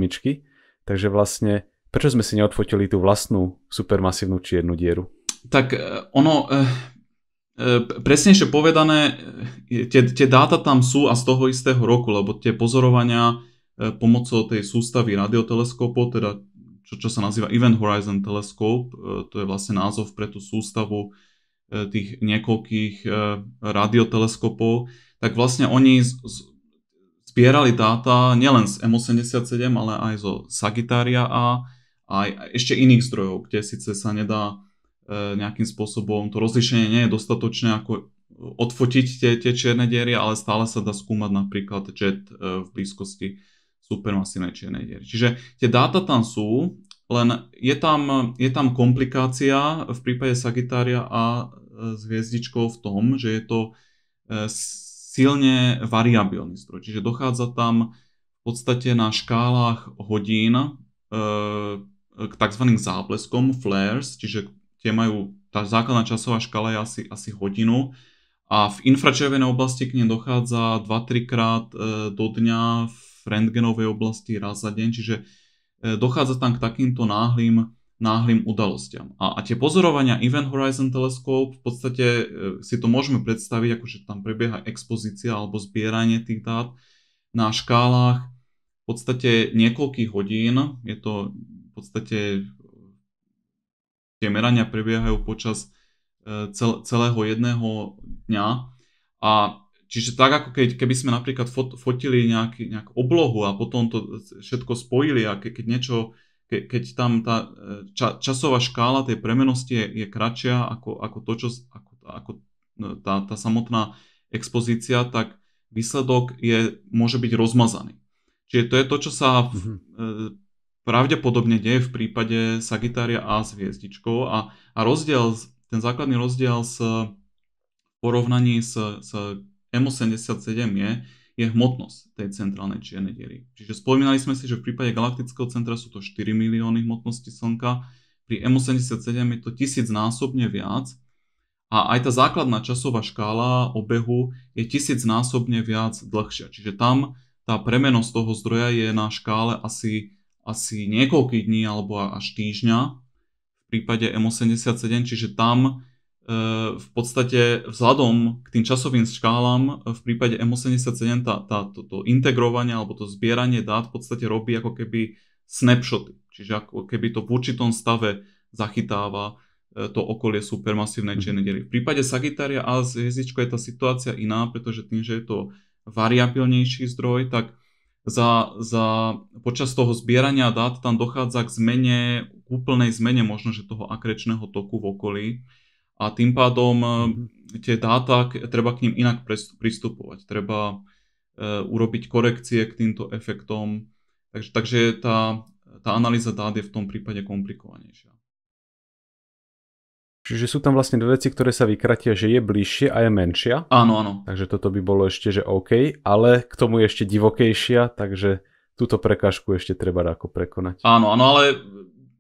takže vlastne prečo sme si neodfotili tú vlastnú supermasívnu čiernu dieru? Tak e, ono, e, e, presnejšie povedané, tie, tie dáta tam sú a z toho istého roku, lebo tie pozorovania pomocou tej sústavy radioteleskopov, teda čo, čo sa nazýva Event Horizon Telescope, to je vlastne názov pre tú sústavu E, tých niekoľkých e, radioteleskopov, tak vlastne oni zbierali dáta nielen z M87, ale aj zo Sagitária A a aj ešte iných zdrojov, kde síce sa nedá e, nejakým spôsobom, to rozlíšenie nie je dostatočné ako odfotiť tie, tie čierne diery, ale stále sa dá skúmať napríklad jet v blízkosti supermasívnej čiernej diery. Čiže tie dáta tam sú len je tam, je tam komplikácia v prípade Sagitária a e, s hviezdičkou v tom, že je to e, silne variabilný stroj. Čiže dochádza tam v podstate na škálach hodín e, k tzv. zábleskom, flares, čiže tie majú, tá základná časová škála je asi, asi hodinu a v infračervenej oblasti k nej dochádza 2-3 krát do dňa, v rentgenovej oblasti raz za deň, čiže E, dochádza tam k takýmto náhlým, náhlým udalostiam. A, a tie pozorovania Event Horizon Telescope, v podstate e, si to môžeme predstaviť, ako že tam prebieha expozícia alebo zbieranie tých dát na škálach v podstate niekoľkých hodín. Je to v podstate, tie merania prebiehajú počas e, celého jedného dňa. A Čiže tak, ako keď, keby sme napríklad fot, fotili nejaký, nejakú oblohu a potom to všetko spojili a ke, keď niečo, ke, keď tam tá e, ča, časová škála tej premenosti je, je kratšia ako, ako to, čo, ako, ako e, tá, tá samotná expozícia, tak výsledok je, môže byť rozmazaný. Čiže to je to, čo sa v, mm-hmm. pravdepodobne deje v prípade Sagitária A s hviezdičkou a, a rozdiel, ten základný rozdiel s porovnaní s, s M87 je, je hmotnosť tej centrálnej čiernej diery. Čiže spomínali sme si, že v prípade galaktického centra sú to 4 milióny hmotnosti Slnka, pri M87 je to tisícnásobne viac a aj tá základná časová škála obehu je tisícnásobne viac dlhšia. Čiže tam tá premenosť toho zdroja je na škále asi, asi niekoľkých dní alebo až týždňa v prípade M87, čiže tam Eh, v podstate vzhľadom k tým časovým škálam eh, v prípade M87 tá, tá, to, to integrovanie alebo to zbieranie dát v podstate robí ako keby snapshoty, čiže ako keby to v určitom stave zachytáva eh, to okolie supermasívnej mhm. čiernej diery. V prípade Sagittaria A z je tá situácia iná, pretože tým, že je to variabilnejší zdroj, tak za, za, počas toho zbierania dát tam dochádza k zmene, k úplnej zmene možno, že toho akrečného toku v okolí, a tým pádom e, mhm. tie dáta, treba k ním inak pristupovať, treba e, urobiť korekcie k týmto efektom, takže, takže tá, tá analýza dát je v tom prípade komplikovanejšia. Čiže sú tam vlastne dve veci, ktoré sa vykratia, že je bližšie a je menšia. Áno, áno. Takže toto by bolo ešte, že OK, ale k tomu je ešte divokejšia, takže túto prekážku ešte treba ako prekonať. Áno, áno, ale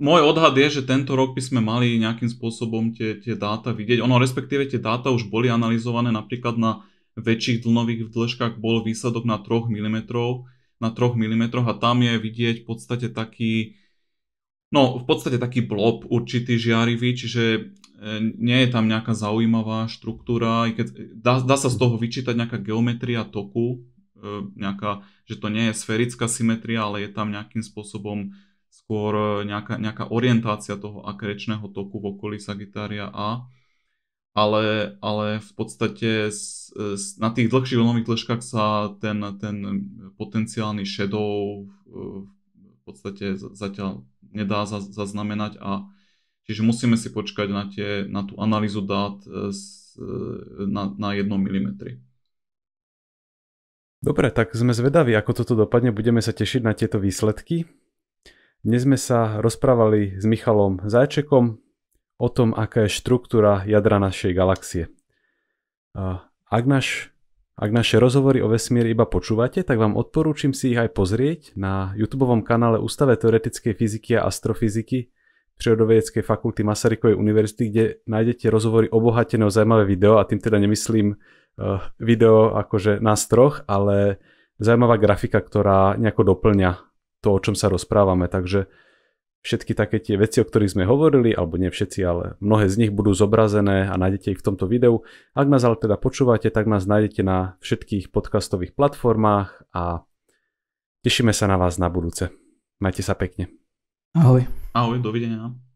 môj odhad je, že tento rok by sme mali nejakým spôsobom tie, tie dáta vidieť. Ono respektíve tie dáta už boli analyzované napríklad na väčších dlnových dĺžkach bol výsledok na 3 mm, na 3 mm a tam je vidieť v podstate taký, no v podstate taký blob určitý žiarivý, čiže e, nie je tam nejaká zaujímavá štruktúra, keď, e, dá, dá sa z toho vyčítať nejaká geometria toku, e, nejaká, že to nie je sferická symetria, ale je tam nejakým spôsobom skôr e, nejaká, nejaká orientácia toho akrečného toku v okolí Sagitária A, ale, ale v podstate s, e, s, na tých dlhších vlnových dĺžkach sa ten, ten potenciálny shadow e, v podstate zatiaľ nedá zaznamenať a čiže musíme si počkať na, tie, na tú analýzu dát s, na, na 1 mm. Dobre, tak sme zvedaví, ako toto dopadne. Budeme sa tešiť na tieto výsledky. Dnes sme sa rozprávali s Michalom Zajčekom o tom, aká je štruktúra jadra našej galaxie. Ak, naš, ak naše rozhovory o vesmíre iba počúvate, tak vám odporúčam si ich aj pozrieť na YouTube kanále Ústave teoretickej fyziky a astrofyziky Prírodovedeckej fakulty Masarykovej univerzity, kde nájdete rozhovory obohatené o zaujímavé video a tým teda nemyslím e, video akože na troch, ale zaujímavá grafika, ktorá nejako doplňa to, o čom sa rozprávame. Takže všetky také tie veci, o ktorých sme hovorili, alebo nie všetci, ale mnohé z nich budú zobrazené a nájdete ich v tomto videu. Ak nás ale teda počúvate, tak nás nájdete na všetkých podcastových platformách a tešíme sa na vás na budúce. Majte sa pekne. Ahoj. Ahoj, dovidenia.